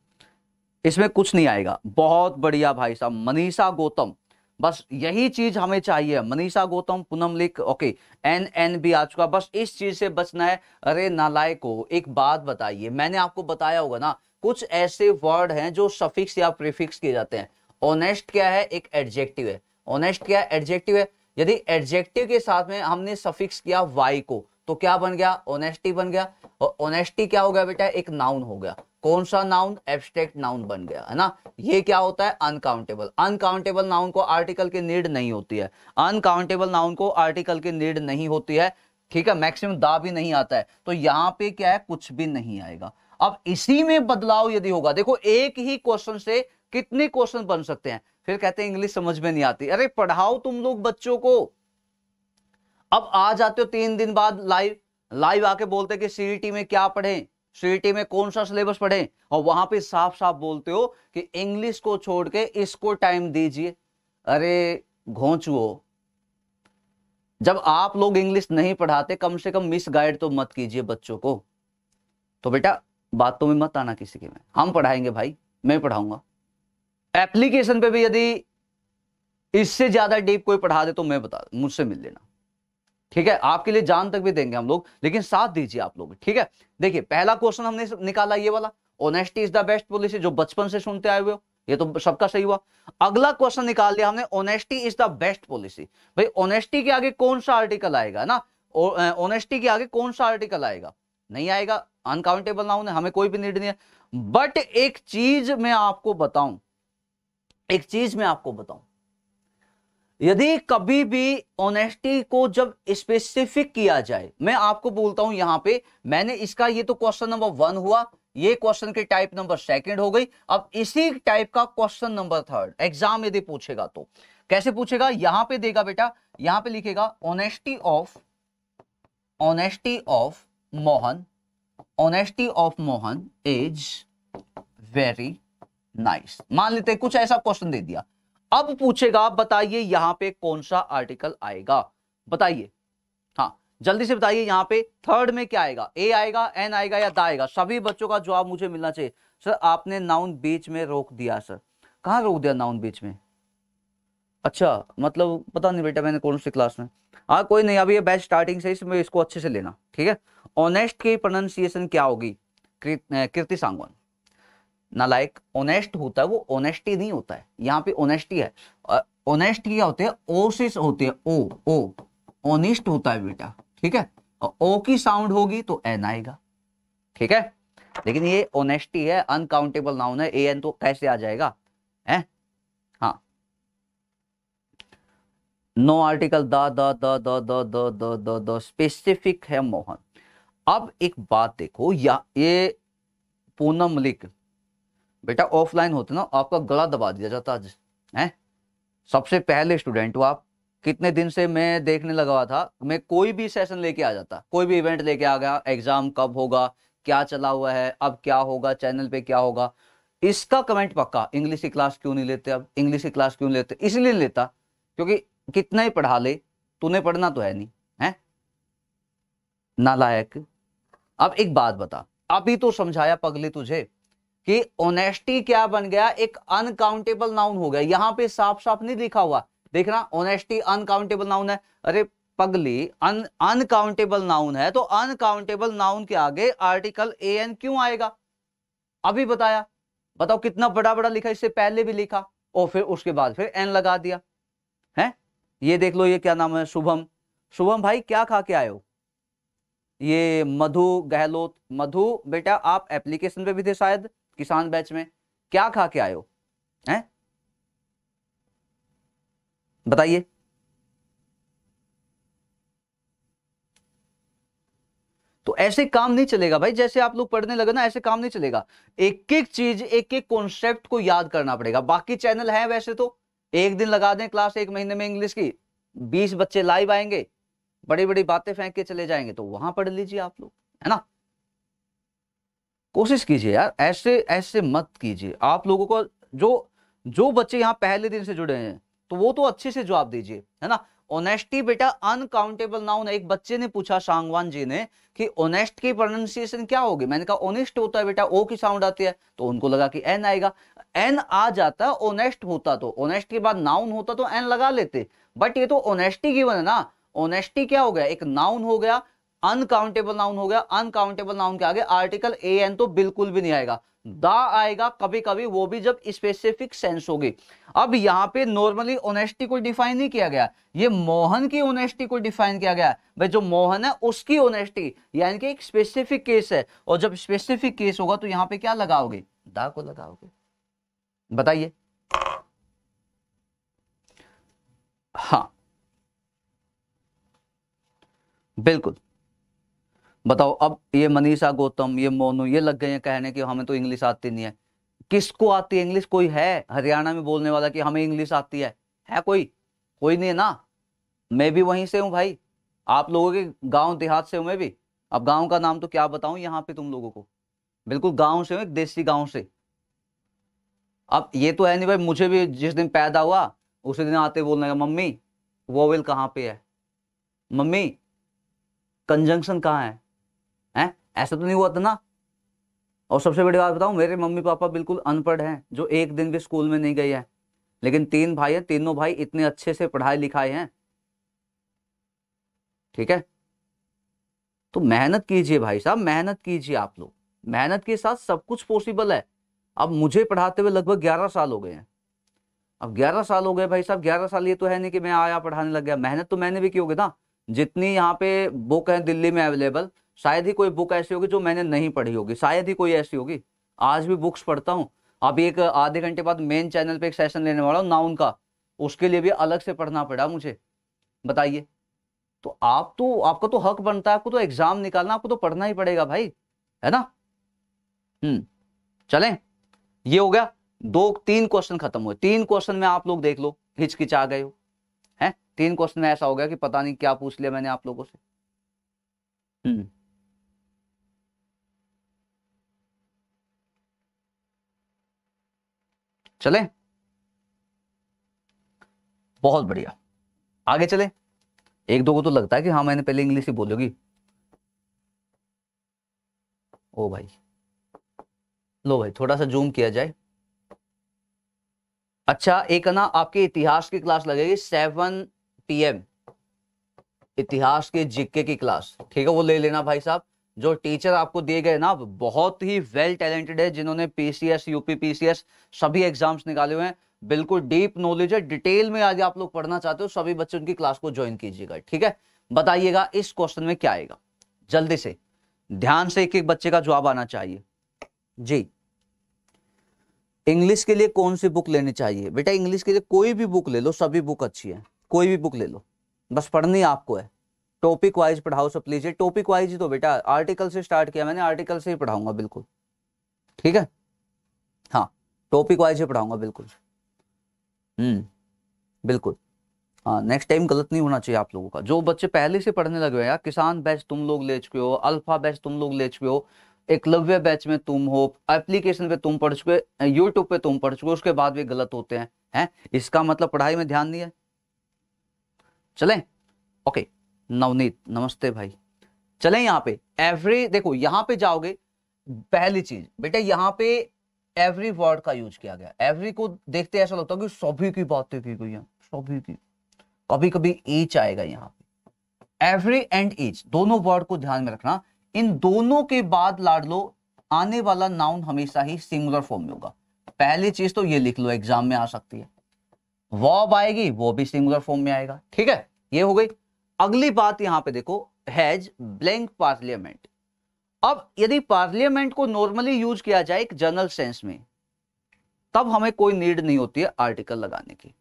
S1: इसमें कुछ नहीं आएगा बहुत बढ़िया भाई साहब मनीषा गौतम बस यही चीज हमें चाहिए मनीषा गौतम पूनम लिख ओके एन एन भी आ चुका बस इस चीज से बचना है अरे नालायक एक बात बताइए मैंने आपको बताया होगा ना कुछ ऐसे वर्ड हैं जो सफिक्स या प्रीफिक्स किए जाते हैं ऑनेस्ट क्या है एक एडजेक्टिव है ऑनेस्ट क्या एडजेक्टिव है यदि एडजेक्टिव के साथ में हमने सफिक्स किया वाई को तो क्या बन गया ऑनेस्टी बन गया और ऑनेस्टी क्या हो गया बेटा एक नाउन हो गया कौन सा नाउन एब्स्ट्रैक्ट नाउन बन गया है ना ये क्या होता है अनकाउंटेबल अनकाउंटेबल नाउन को आर्टिकल की नीड नहीं होती है अनकाउंटेबल नाउन को आर्टिकल की नीड नहीं होती है ठीक है मैक्सिमम दा भी नहीं आता है तो यहाँ पे क्या है कुछ भी नहीं आएगा अब इसी में बदलाव यदि होगा देखो एक ही क्वेश्चन से कितने क्वेश्चन बन सकते हैं फिर कहते हैं इंग्लिश समझ में नहीं आती अरे पढ़ाओ तुम लोग बच्चों को अब आ जाते हो तीन दिन बाद लाइव लाइव आके बोलते कि सीईटी में क्या पढ़ें सीईटी में कौन सा सिलेबस पढ़े और वहां पे साफ साफ बोलते हो कि इंग्लिश को छोड़ के इसको टाइम दीजिए अरे घोंचुओ जब आप लोग इंग्लिश नहीं पढ़ाते कम से कम मिस गाइड तो मत कीजिए बच्चों को तो बेटा बातों में मत आना किसी के में हम पढ़ाएंगे भाई मैं पढ़ाऊंगा एप्लीकेशन पे भी यदि इससे ज्यादा डीप कोई पढ़ा दे तो मैं बता मुझसे मिल लेना ठीक है आपके लिए जान तक भी देंगे हम लोग लेकिन साथ दीजिए आप लोग ठीक है देखिए पहला क्वेश्चन हमने निकाला ये वाला honesty is the best policy जो बचपन से सुनते आए हुए हो ये तो सबका सही हुआ अगला क्वेश्चन निकाल लिया हमने honesty is the best policy भाई ऑनेस्टी के आगे कौन सा आर्टिकल आएगा ना ऑनेस्टी के आगे कौन सा आर्टिकल आएगा नहीं आएगा अनकाउंटेबल ना होने हमें कोई भी नीड नहीं है बट एक चीज मैं आपको बताऊं एक चीज मैं आपको बताऊं यदि कभी भी ऑनेस्टी को जब स्पेसिफिक किया जाए मैं आपको बोलता हूं यहां पे मैंने इसका ये तो क्वेश्चन नंबर वन हुआ ये क्वेश्चन के टाइप नंबर सेकंड हो गई अब इसी टाइप का क्वेश्चन नंबर थर्ड एग्जाम यदि पूछेगा तो कैसे पूछेगा यहां पे देगा बेटा यहां पे लिखेगा honesty of honesty of Mohan honesty of Mohan is very nice मान लेते कुछ ऐसा क्वेश्चन दे दिया अब पूछेगा बताइए यहां पे कौन सा आर्टिकल आएगा बताइए हाँ जल्दी से बताइए यहाँ पे थर्ड में क्या आएगा ए आएगा एन आएगा या दा आएगा सभी बच्चों का जवाब मुझे मिलना चाहिए सर आपने नाउन बीच में रोक दिया सर कहां रोक दिया नाउन बीच में अच्छा मतलब पता नहीं बेटा मैंने कौन सी क्लास में हाँ कोई नहीं अभी ये स्टार्टिंग से इसमें इसको अच्छे से लेना ठीक है ऑनेस्ट की प्रोनाउंसिएशन क्या होगी कृति सांगवान नालायक ओनेस्ट होता है वो ओनेस्टी नहीं होता है यहाँ पे ओनेस्टी है ओनेस्ट क्या होते हैं ओसिस होते हैं ओ ओ ओनिस्ट होता है बेटा ठीक है ओ की साउंड होगी तो एन आएगा ठीक है लेकिन ये ओनेस्टी है अनकाउंटेबल नाउन है ए एन तो कैसे आ जाएगा है हाँ no article the the the the the the the the the specific है मोहन अब एक बात देखो या ये पूनम लिख बेटा ऑफलाइन होते ना आपका गला दबा दिया जाता आज है सबसे पहले स्टूडेंट हो आप कितने दिन से मैं देखने लगा हुआ था मैं कोई भी सेशन लेके आ जाता कोई भी इवेंट लेके आ गया एग्जाम कब होगा क्या चला हुआ है अब क्या होगा चैनल पे क्या होगा इसका कमेंट पक्का इंग्लिश की क्लास क्यों नहीं लेते अब इंग्लिश की क्लास क्यों लेते इसलिए लेता क्योंकि कितना ही पढ़ा ले तूने पढ़ना तो है नहीं है नालायक अब एक बात बता अभी तो समझाया पगले तुझे कि ओनेस्टी क्या बन गया एक अनकाउंटेबल नाउन हो गया यहां पे साफ साफ नहीं लिखा हुआ देखना ओनेस्टी अनकाउंटेबल नाउन है अरे पगली अन अनकाउंटेबल नाउन है तो अनकाउंटेबल नाउन के आगे आर्टिकल ए एन क्यों आएगा अभी बताया बताओ कितना बड़ा बड़ा लिखा इससे पहले भी लिखा और फिर उसके बाद फिर एन लगा दिया है ये देख लो ये क्या नाम है शुभम शुभम भाई क्या खा के आए हो ये मधु गहलोत मधु बेटा आप एप्लीकेशन पे भी थे शायद किसान बैच में क्या खा के आए हो हैं बताइए तो ऐसे काम नहीं चलेगा भाई जैसे आप लोग पढ़ने लगे ना ऐसे काम नहीं चलेगा एक एक चीज एक एक कॉन्सेप्ट को याद करना पड़ेगा बाकी चैनल है वैसे तो एक दिन लगा दें क्लास एक महीने में इंग्लिश की बीस बच्चे लाइव आएंगे बड़ी बड़ी बातें फेंक के चले जाएंगे तो वहां पढ़ लीजिए आप लोग है ना कोशिश कीजिए यार ऐसे ऐसे मत कीजिए आप लोगों को जो जो बच्चे यहाँ पहले दिन से जुड़े हैं तो वो तो अच्छे से जवाब दीजिए है ना ऑनेस्टी बेटा अनकाउंटेबल नाउन एक बच्चे ने पूछा सांगवान जी ने कि ऑनेस्ट की प्रोनाउंसिएशन क्या होगी मैंने कहा ऑनेस्ट होता है बेटा ओ की साउंड आती है तो उनको लगा कि एन आएगा एन आ जाता ऑनेस्ट होता तो ऑनेस्ट के बाद नाउन होता तो एन लगा लेते बट ये तो ऑनेस्टी गिवन है ना ऑनेस्टी क्या हो गया एक नाउन हो गया अनकाउंटेबल नाउन हो गया अनकाउंटेबल नाउन के आगे आर्टिकल ए एन तो बिल्कुल भी नहीं आएगा द आएगा कभी कभी वो भी जब स्पेसिफिक सेंस होगी अब यहाँ पे नॉर्मली ओनेस्टी को डिफाइन नहीं किया गया ये मोहन की ओनेस्टी को डिफाइन किया गया भाई जो मोहन है उसकी ओनेस्टी यानी कि एक स्पेसिफिक केस है और जब स्पेसिफिक केस होगा तो यहाँ पे क्या लगाओगे दा को लगाओगे बताइए हाँ बिल्कुल बताओ अब ये मनीषा गौतम ये मोनू ये लग गए हैं कहने की हमें तो इंग्लिश आती नहीं है किसको आती है इंग्लिश कोई है हरियाणा में बोलने वाला कि हमें इंग्लिश आती है है कोई कोई नहीं है ना मैं भी वहीं से हूँ भाई आप लोगों के गांव देहात से हूं मैं भी अब गांव का नाम तो क्या बताऊं यहाँ पे तुम लोगों को बिल्कुल गांव से हूं एक देसी गांव से अब ये तो है नहीं भाई मुझे भी जिस दिन पैदा हुआ उसी दिन आते बोलने का मम्मी वोविल कहाँ पे है मम्मी कंजंक्शन कहाँ है ऐसा तो नहीं हुआ था ना और सबसे बड़ी बात बताऊं मेरे मम्मी पापा बिल्कुल अनपढ़ हैं जो एक दिन भी स्कूल में नहीं गए हैं लेकिन तीन भाई हैं तीनों भाई इतने अच्छे से पढ़ाए लिखाए हैं ठीक है तो मेहनत कीजिए भाई साहब मेहनत कीजिए आप लोग मेहनत के साथ सब कुछ पॉसिबल है अब मुझे पढ़ाते हुए लगभग ग्यारह साल हो गए हैं अब ग्यारह साल हो गए भाई साहब ग्यारह साल ये तो है नहीं कि मैं आया पढ़ाने लग गया मेहनत तो मैंने भी की होगी ना जितनी यहाँ पे बुक है दिल्ली में अवेलेबल शायद ही कोई बुक ऐसी होगी जो मैंने नहीं पढ़ी होगी शायद ही कोई ऐसी होगी आज भी बुक्स पढ़ता हूँ अब एक आधे घंटे बाद मेन चैनल पे एक सेशन लेने वाला हूँ नाउन का उसके लिए भी अलग से पढ़ना पड़ा मुझे बताइए तो आप तो आपका तो हक बनता है आपको तो एग्जाम निकालना आपको तो पढ़ना ही पड़ेगा भाई है ना हम्म चलें ये हो गया दो तीन क्वेश्चन खत्म हुए तीन क्वेश्चन में आप लोग देख लो हिचकिचा गए हो है तीन क्वेश्चन में ऐसा हो गया कि पता नहीं क्या पूछ लिया मैंने आप लोगों से हम्म चले बहुत बढ़िया आगे चले एक दो को तो लगता है कि हाँ मैंने पहले इंग्लिश ही बोलोगी ओ भाई लो भाई थोड़ा सा जूम किया जाए अच्छा एक ना आपके इतिहास की क्लास लगेगी सेवन पीएम इतिहास के जिक्के की क्लास ठीक है वो ले लेना भाई साहब जो टीचर आपको दिए गए ना बहुत ही वेल टैलेंटेड है जिन्होंने पीसीएस यूपी पीसीएस सभी एग्जाम्स निकाले हुए हैं बिल्कुल डीप नॉलेज है डिटेल में आज आप लोग पढ़ना चाहते हो सभी बच्चे उनकी क्लास को ज्वाइन कीजिएगा ठीक है बताइएगा इस क्वेश्चन में क्या आएगा जल्दी से ध्यान से एक एक बच्चे का जवाब आना चाहिए जी इंग्लिश के लिए कौन सी बुक लेनी चाहिए बेटा इंग्लिश के लिए कोई भी बुक ले लो सभी बुक अच्छी है कोई भी बुक ले लो बस पढ़नी आपको है टॉपिक वाइज पढ़ाओ सब प्लीज टॉपिक वाइज ही तो बेटा आर्टिकल से स्टार्ट किया मैंने आर्टिकल से ही पढ़ाऊंगा बिल्कुल ठीक है हाँ टॉपिक वाइज ही पढ़ाऊंगा बिल्कुल हम्म बिल्कुल हाँ नेक्स्ट टाइम गलत नहीं होना चाहिए आप लोगों का जो बच्चे पहले से पढ़ने लगे हो यार किसान बैच तुम लोग ले चुके हो अल्फा बैच तुम लोग ले चुके हो एकलव्य बैच में तुम हो एप्लीकेशन पे तुम पढ़ चुके यूट्यूब पे तुम पढ़ चुके हो उसके बाद भी गलत होते हैं हैं इसका मतलब पढ़ाई में ध्यान नहीं है चले ओके नवनीत नमस्ते भाई चले यहाँ पे एवरी देखो यहाँ पे जाओगे पहली चीज बेटा यहाँ पे एवरी वर्ड का यूज किया गया एवरी को देखते ऐसा लगता है कि सभी की बातें की गई है सभी की कभी कभी ईच आएगा यहाँ पे एवरी एंड ईच दोनों वर्ड को ध्यान में रखना इन दोनों के बाद लाडलो आने वाला नाउन हमेशा ही सिंगुलर फॉर्म में होगा पहली चीज तो ये लिख लो एग्जाम में आ सकती है वॉब आएगी वो भी सिंगुलर फॉर्म में आएगा ठीक है ये हो गई अगली बात यहां पे देखो हैज ब्लैंक पार्लियामेंट अब यदि पार्लियामेंट को नॉर्मली यूज किया जाए एक जनरल सेंस में तब हमें कोई नीड नहीं होती है आर्टिकल लगाने की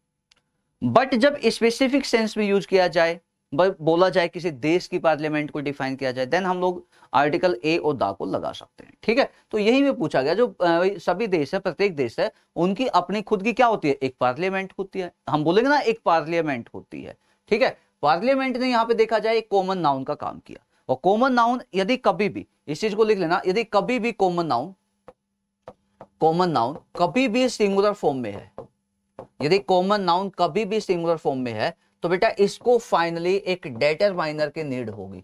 S1: बट जब स्पेसिफिक सेंस में यूज किया जाए बोला जाए किसी देश की पार्लियामेंट को डिफाइन किया जाए देन हम लोग आर्टिकल ए और दा को लगा सकते हैं ठीक है तो यही में पूछा गया जो सभी देश है प्रत्येक देश है उनकी अपनी खुद की क्या होती है एक पार्लियामेंट होती है हम बोलेंगे ना एक पार्लियामेंट होती है ठीक है पार्लियामेंट ने यहां पे देखा जाए कॉमन नाउन का काम किया और कॉमन नाउन यदि कभी भी इस चीज को लिख लेना यदि कभी भी कॉमन नाउन कॉमन नाउन कभी भी सिंगुलर फॉर्म में है यदि कॉमन नाउन कभी भी सिंगुलर फॉर्म में है तो बेटा इसको फाइनली एक डेटर माइनर की नीड होगी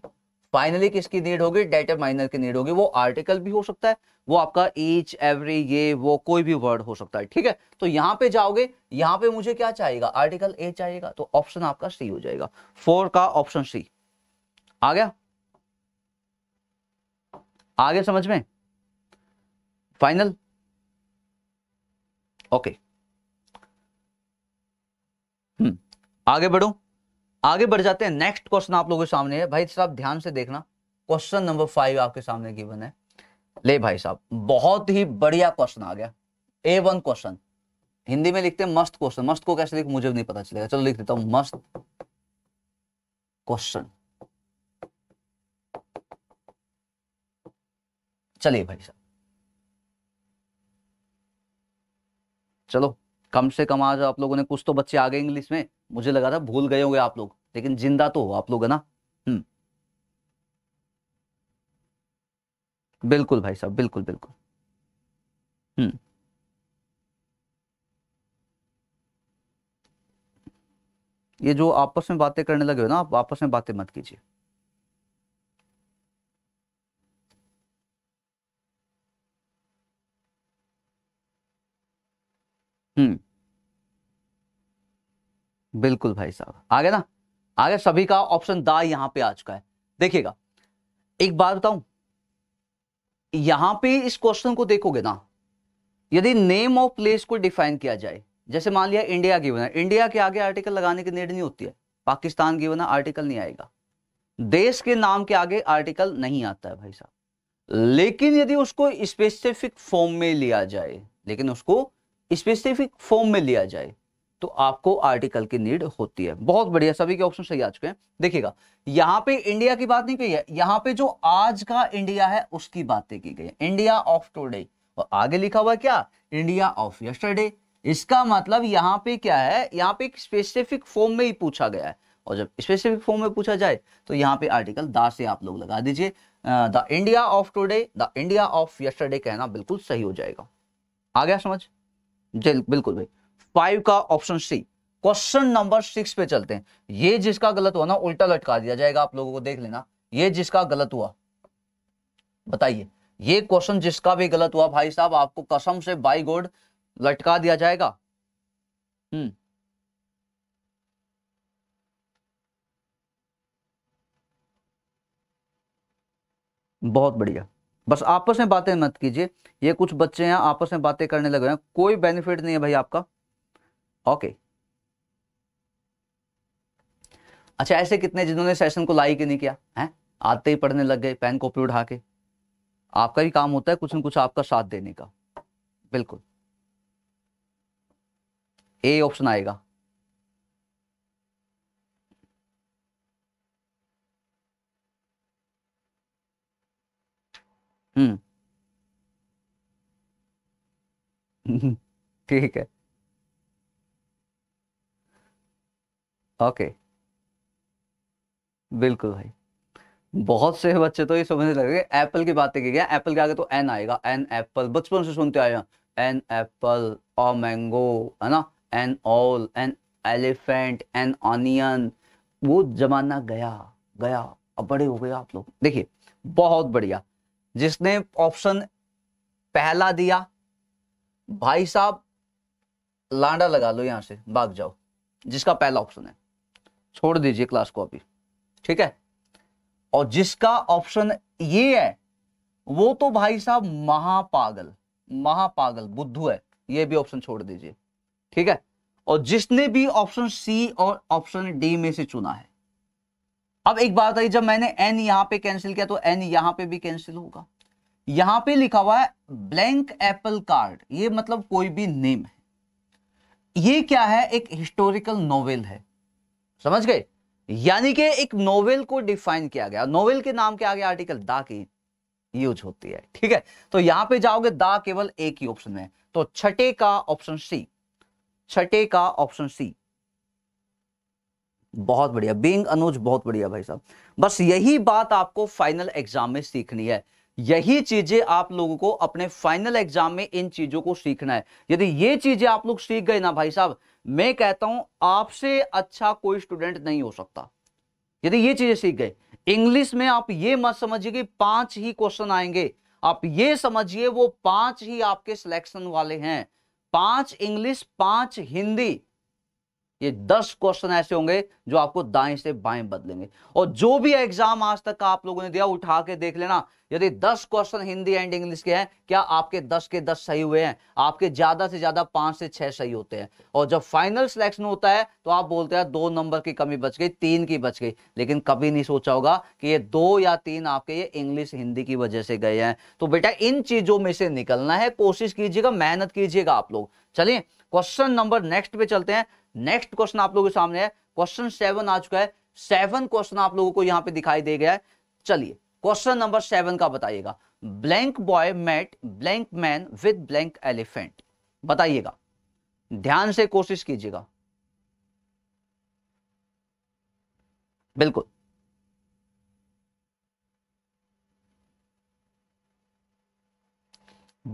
S1: फाइनली किसकी नीड होगी डेटर माइनर की नीड होगी वो आर्टिकल भी हो सकता है वो आपका ईच एवरी ये वो कोई भी वर्ड हो सकता है ठीक है तो यहां पे जाओगे यहां पे मुझे क्या चाहिएगा आर्टिकल ए चाहिएगा तो ऑप्शन आपका सी हो जाएगा फोर का ऑप्शन सी आ गया आ गया समझ में फाइनल ओके हम्म आगे बढ़ो आगे बढ़ जाते हैं नेक्स्ट क्वेश्चन आप लोगों के सामने है भाई साहब ध्यान से देखना क्वेश्चन नंबर फाइव आपके सामने गिवन है ले भाई साहब बहुत ही बढ़िया क्वेश्चन आ गया ए वन क्वेश्चन हिंदी में लिखते हैं मस्त क्वेश्चन मस्त को कैसे लिख मुझे नहीं पता चलेगा चलो लिख देता हूं मस्त क्वेश्चन चलिए भाई साहब चलो कम से कम आज आप लोगों ने कुछ तो बच्चे आ गए इंग्लिश में मुझे लगा था भूल गए होंगे आप लोग लेकिन जिंदा तो हो आप लोग है ना हम्म बिल्कुल भाई साहब बिल्कुल बिल्कुल हम्म ये जो आपस में बातें करने लगे हो ना आप आपस में बातें मत कीजिए हम्म बिल्कुल भाई साहब आ गया ना आ गया सभी का ऑप्शन दा यहां पे आ चुका है देखिएगा एक बात बताऊं यहां पे इस क्वेश्चन को देखोगे ना यदि नेम ऑफ प्लेस को डिफाइन किया जाए जैसे मान लिया इंडिया की बना इंडिया के आगे आर्टिकल लगाने की नीड नहीं होती है पाकिस्तान की बना आर्टिकल नहीं आएगा देश के नाम के आगे आर्टिकल नहीं आता है भाई साहब लेकिन यदि उसको स्पेसिफिक फॉर्म में लिया जाए लेकिन उसको स्पेसिफिक फॉर्म में लिया जाए तो आपको आर्टिकल की नीड होती है बहुत बढ़िया सभी के ऑप्शन सही आ चुके हैं देखिएगा यहां पे इंडिया की बात नहीं की है यहां पे जो आज का इंडिया है उसकी बातें की गई इंडिया ऑफ टुडे और आगे लिखा हुआ क्या इंडिया ऑफ यस्टरडे इसका मतलब यहां पे क्या है यहां पे एक स्पेसिफिक फॉर्म में ही पूछा गया है और जब स्पेसिफिक फॉर्म में पूछा जाए तो यहां पे आर्टिकल दा से आप लोग लगा दीजिए the India of today the India of yesterday कहना बिल्कुल सही हो जाएगा आ गया समझ बिल्कुल भाई फाइव का option C question number six पे चलते हैं ये जिसका गलत हुआ ना उल्टा लटका दिया जाएगा आप लोगों को देख लेना ये जिसका गलत हुआ बताइए ये क्वेश्चन जिसका भी गलत हुआ भाई साहब आपको कसम से बाई गोड लटका दिया जाएगा हम्म बहुत बढ़िया बस आपस में बातें मत कीजिए ये कुछ बच्चे हैं आपस में बातें करने लगे हैं कोई बेनिफिट नहीं है भाई आपका ओके अच्छा ऐसे कितने जिन्होंने सेशन को लाइक ही नहीं किया है आते ही पढ़ने लग गए पेन कॉपी उठा के आपका ही काम होता है कुछ न कुछ आपका साथ देने का बिल्कुल ए ऑप्शन आएगा हम्म ठीक है ओके बिल्कुल भाई बहुत से बच्चे तो ये समझने लगे एप्पल की बातें की गया एप्पल के आगे तो एन आएगा एन एप्पल बचपन से सुनते आए हैं एन एप्पल और मैंगो है ना an owl an elephant an onion वो जमाना गया गया अब बड़े हो गए आप लोग देखिए बहुत बढ़िया जिसने ऑप्शन पहला दिया भाई साहब लांडा लगा लो यहां से भाग जाओ जिसका पहला ऑप्शन है छोड़ दीजिए क्लास को अभी ठीक है और जिसका ऑप्शन ये है वो तो भाई साहब महापागल महापागल बुद्धू है ये भी ऑप्शन छोड़ दीजिए ठीक है और जिसने भी ऑप्शन सी और ऑप्शन डी में से चुना है अब एक बात आई जब मैंने एन यहां पे कैंसिल किया तो एन यहां पे भी कैंसिल होगा यहां पे लिखा हुआ है ब्लैंक एप्पल कार्ड ये मतलब कोई भी नेम है ये क्या है एक हिस्टोरिकल नोवेल है समझ गए यानी कि एक नोवेल को डिफाइन किया गया नोवेल के नाम के आगे आर्टिकल दा की यूज होती है ठीक है तो यहां पे जाओगे दा केवल एक ही ऑप्शन में तो छठे का ऑप्शन सी छठे का ऑप्शन सी बहुत बढ़िया बींग अनुज बहुत बढ़िया भाई साहब बस यही बात आपको फाइनल एग्जाम में सीखनी है यही चीजें आप लोगों को अपने फाइनल एग्जाम में इन चीजों को सीखना है यदि ये चीजें आप लोग सीख गए ना भाई साहब मैं कहता हूं आपसे अच्छा कोई स्टूडेंट नहीं हो सकता यदि ये चीजें सीख गए इंग्लिश में आप ये मत समझिए कि पांच ही क्वेश्चन आएंगे आप ये समझिए वो पांच ही आपके सिलेक्शन वाले हैं पांच इंग्लिश पांच हिंदी ये दस क्वेश्चन ऐसे होंगे जो आपको दाएं से बाएं बदलेंगे और जो भी एग्जाम आज तक का आप लोगों ने दिया उठा के देख लेना यदि दस क्वेश्चन हिंदी एंड इंग्लिश के हैं क्या आपके दस के दस सही हुए हैं आपके ज्यादा से ज्यादा पांच से छह सही होते हैं और जब फाइनल सिलेक्शन होता है तो आप बोलते हैं दो नंबर की कमी बच गई तीन की बच गई लेकिन कभी नहीं सोचा होगा कि ये दो या तीन आपके ये इंग्लिश हिंदी की वजह से गए हैं तो बेटा इन चीजों में से निकलना है कोशिश कीजिएगा मेहनत कीजिएगा आप लोग चलिए क्वेश्चन नंबर नेक्स्ट पे चलते हैं नेक्स्ट क्वेश्चन आप लोगों के सामने है क्वेश्चन सेवन आ चुका है सेवन क्वेश्चन आप लोगों को यहां पे दिखाई दे गया है चलिए क्वेश्चन नंबर सेवन का बताइएगा blank boy met blank man with blank elephant बताइएगा ध्यान से कोशिश कीजिएगा बिल्कुल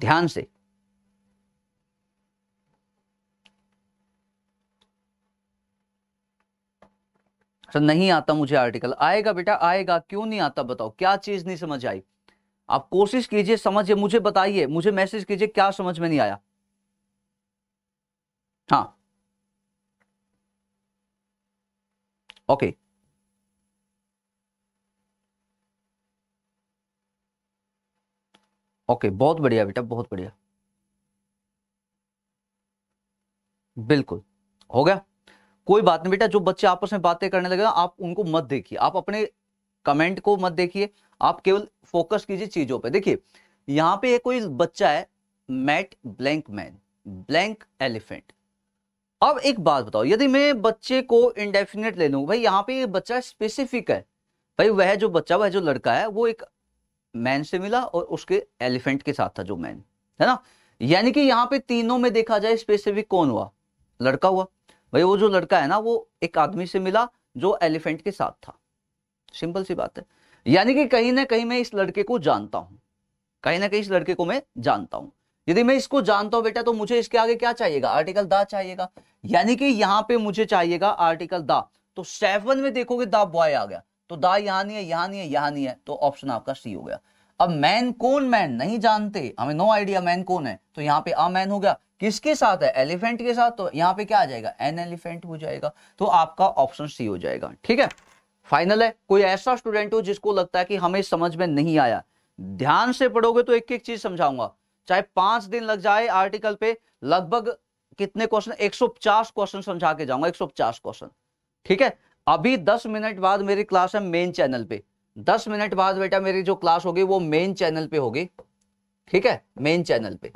S1: ध्यान से सर तो नहीं आता मुझे आर्टिकल आएगा बेटा आएगा क्यों नहीं आता बताओ क्या चीज नहीं समझ आई आप कोशिश कीजिए समझिए मुझे बताइए मुझे मैसेज कीजिए क्या समझ में नहीं आया हाँ ओके ओके बहुत बढ़िया बेटा बहुत बढ़िया बिल्कुल हो गया कोई बात नहीं बेटा जो बच्चे आपस में बातें करने लगे आप उनको मत देखिए आप अपने कमेंट को मत देखिए आप केवल फोकस कीजिए चीजों पर देखिए यहाँ पे कोई बच्चा है met blank man blank elephant अब एक बात बताओ यदि मैं बच्चे को इंडेफिनेट ले लूँ भाई यहाँ पे बच्चा स्पेसिफिक है भाई वह जो बच्चा वह जो लड़का है वो एक मैन से मिला और उसके एलिफेंट के साथ था जो मैन है ना यानी कि यहाँ पे तीनों में देखा जाए स्पेसिफिक कौन हुआ लड़का हुआ भाई वो जो लड़का है ना वो एक आदमी से मिला जो एलिफेंट के साथ था सिंपल सी बात है यानी कि कहीं ना कहीं मैं इस लड़के को जानता हूं कहीं ना कहीं इस लड़के को मैं जानता हूं यदि मैं इसको जानता हूं बेटा तो मुझे इसके आगे क्या चाहिएगा आर्टिकल दा चाहिएगा यानी कि यहां पे मुझे चाहिएगा आर्टिकल दा तो सेवन में देखोगे दा बॉय आ गया तो दा यहां नहीं है यहां नहीं है यहां नहीं है तो ऑप्शन आपका सी हो गया अब मैन कौन मैन नहीं जानते हमें नो आइडिया मैन कौन है तो यहाँ पे अमैन मैन हो गया किसके साथ है एलिफेंट के साथ तो यहाँ पे क्या आ जाएगा एन एलिफेंट हो जाएगा तो आपका ऑप्शन सी हो जाएगा ठीक है फाइनल है कोई ऐसा स्टूडेंट हो जिसको लगता है कि हमें समझ में नहीं आया ध्यान से पढ़ोगे तो एक एक चीज समझाऊंगा चाहे पांच दिन लग जाए आर्टिकल पे लगभग कितने क्वेश्चन एक क्वेश्चन समझा के जाऊंगा एक क्वेश्चन ठीक है अभी 10 मिनट बाद मेरी क्लास है मेन चैनल पे दस मिनट बाद बेटा मेरी जो क्लास होगी वो मेन चैनल पे होगी ठीक है मेन चैनल पे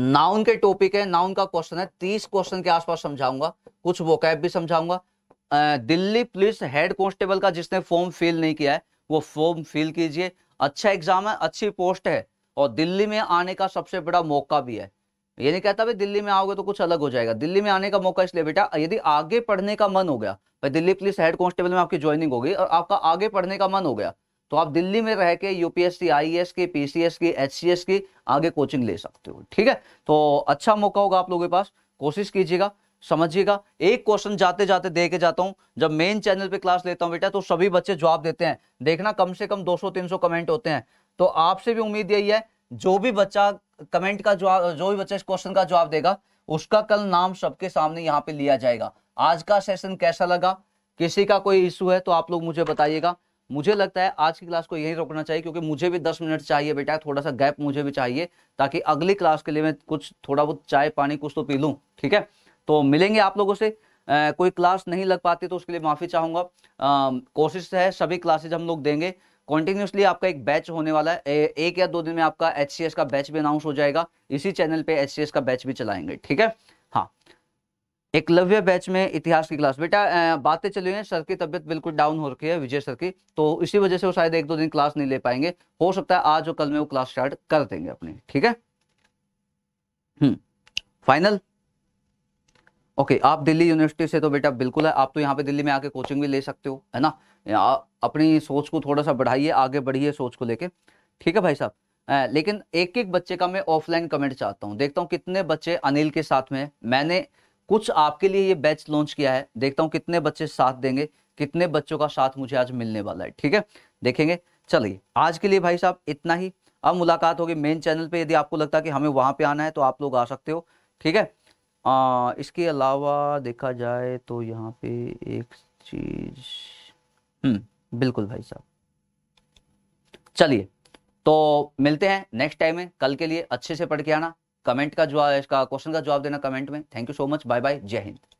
S1: नाउन के टॉपिक है नाउन का क्वेश्चन है तीस क्वेश्चन के आसपास समझाऊंगा कुछ वोकैब भी समझाऊंगा दिल्ली पुलिस हेड कॉन्स्टेबल का जिसने फॉर्म फिल नहीं किया है वो फॉर्म फिल कीजिए अच्छा एग्जाम है अच्छी पोस्ट है और दिल्ली में आने का सबसे बड़ा मौका भी है ये नहीं कहता भाई दिल्ली में आओगे तो कुछ अलग हो जाएगा दिल्ली में आने का मौका इसलिए बेटा यदि आगे पढ़ने का मन हो गया भाई दिल्ली पुलिस हेड कांस्टेबल में आपकी ज्वाइनिंग होगी और आपका आगे पढ़ने का मन हो गया तो आप दिल्ली में रह के यूपीएससी आई e की पीसीएस की एचसीएस की आगे कोचिंग ले सकते हो ठीक है तो अच्छा मौका होगा आप लोगों के पास कोशिश कीजिएगा समझिएगा एक क्वेश्चन जाते जाते दे के जाता हूँ जब मेन चैनल पे क्लास लेता हूँ बेटा तो सभी बच्चे जवाब देते हैं देखना कम से कम 200-300 कमेंट होते हैं तो आपसे भी उम्मीद यही है जो भी बच्चा कमेंट का जवाब जो भी बच्चा इस क्वेश्चन का जवाब देगा उसका कल नाम सबके सामने यहाँ पे लिया जाएगा आज का सेशन कैसा लगा किसी का कोई इशू है तो आप लोग मुझे बताइएगा मुझे लगता है आज की क्लास को यही रोकना चाहिए क्योंकि मुझे भी दस मिनट चाहिए बेटा थोड़ा सा गैप मुझे भी चाहिए ताकि अगली क्लास के लिए मैं कुछ थोड़ा बहुत चाय पानी कुछ तो पी लूँ ठीक है तो मिलेंगे आप लोगों से आ, कोई क्लास नहीं लग पाती तो उसके लिए माफ़ी चाहूँगा कोशिश है सभी क्लासेज हम लोग देंगे कॉन्टिन्यूसली आपका एक बैच होने वाला है ए, एक या दो दिन में आपका एच का बैच भी अनाउंस हो जाएगा इसी चैनल पे एच का बैच भी चलाएंगे ठीक है हाँ एकलव्य बैच में इतिहास की क्लास बेटा बातें चली हैं सर की तबियत बिल्कुल डाउन हो रखी है विजय सर की तो इसी वजह से वो शायद एक दो दिन क्लास नहीं ले पाएंगे हो सकता है आज और कल में वो क्लास स्टार्ट कर देंगे अपनी ठीक है फाइनल हम्म। ओके आप दिल्ली यूनिवर्सिटी से तो बेटा बिल्कुल है आप तो यहाँ पे दिल्ली में आके कोचिंग भी ले सकते हो है ना अपनी सोच को थोड़ा सा बढ़ाइए आगे बढ़िए सोच को लेके ठीक है भाई साहब लेकिन एक एक बच्चे का मैं ऑफलाइन कमेंट चाहता हूँ देखता हूँ कितने बच्चे अनिल के साथ में मैंने कुछ आपके लिए ये बैच लॉन्च किया है देखता हूँ कितने बच्चे साथ देंगे कितने बच्चों का साथ मुझे आज मिलने वाला है ठीक है देखेंगे चलिए आज के लिए भाई साहब इतना ही अब मुलाकात होगी मेन चैनल पे यदि आपको लगता है कि हमें वहां पे आना है तो आप लोग आ सकते हो ठीक है आ, इसके अलावा देखा जाए तो यहाँ पे एक चीज़ हम्म बिल्कुल भाई साहब चलिए तो मिलते हैं नेक्स्ट टाइम में कल के लिए अच्छे से पढ़ के आना कमेंट का जवाब इसका क्वेश्चन का जवाब देना कमेंट में thank you so much bye bye जय हिंद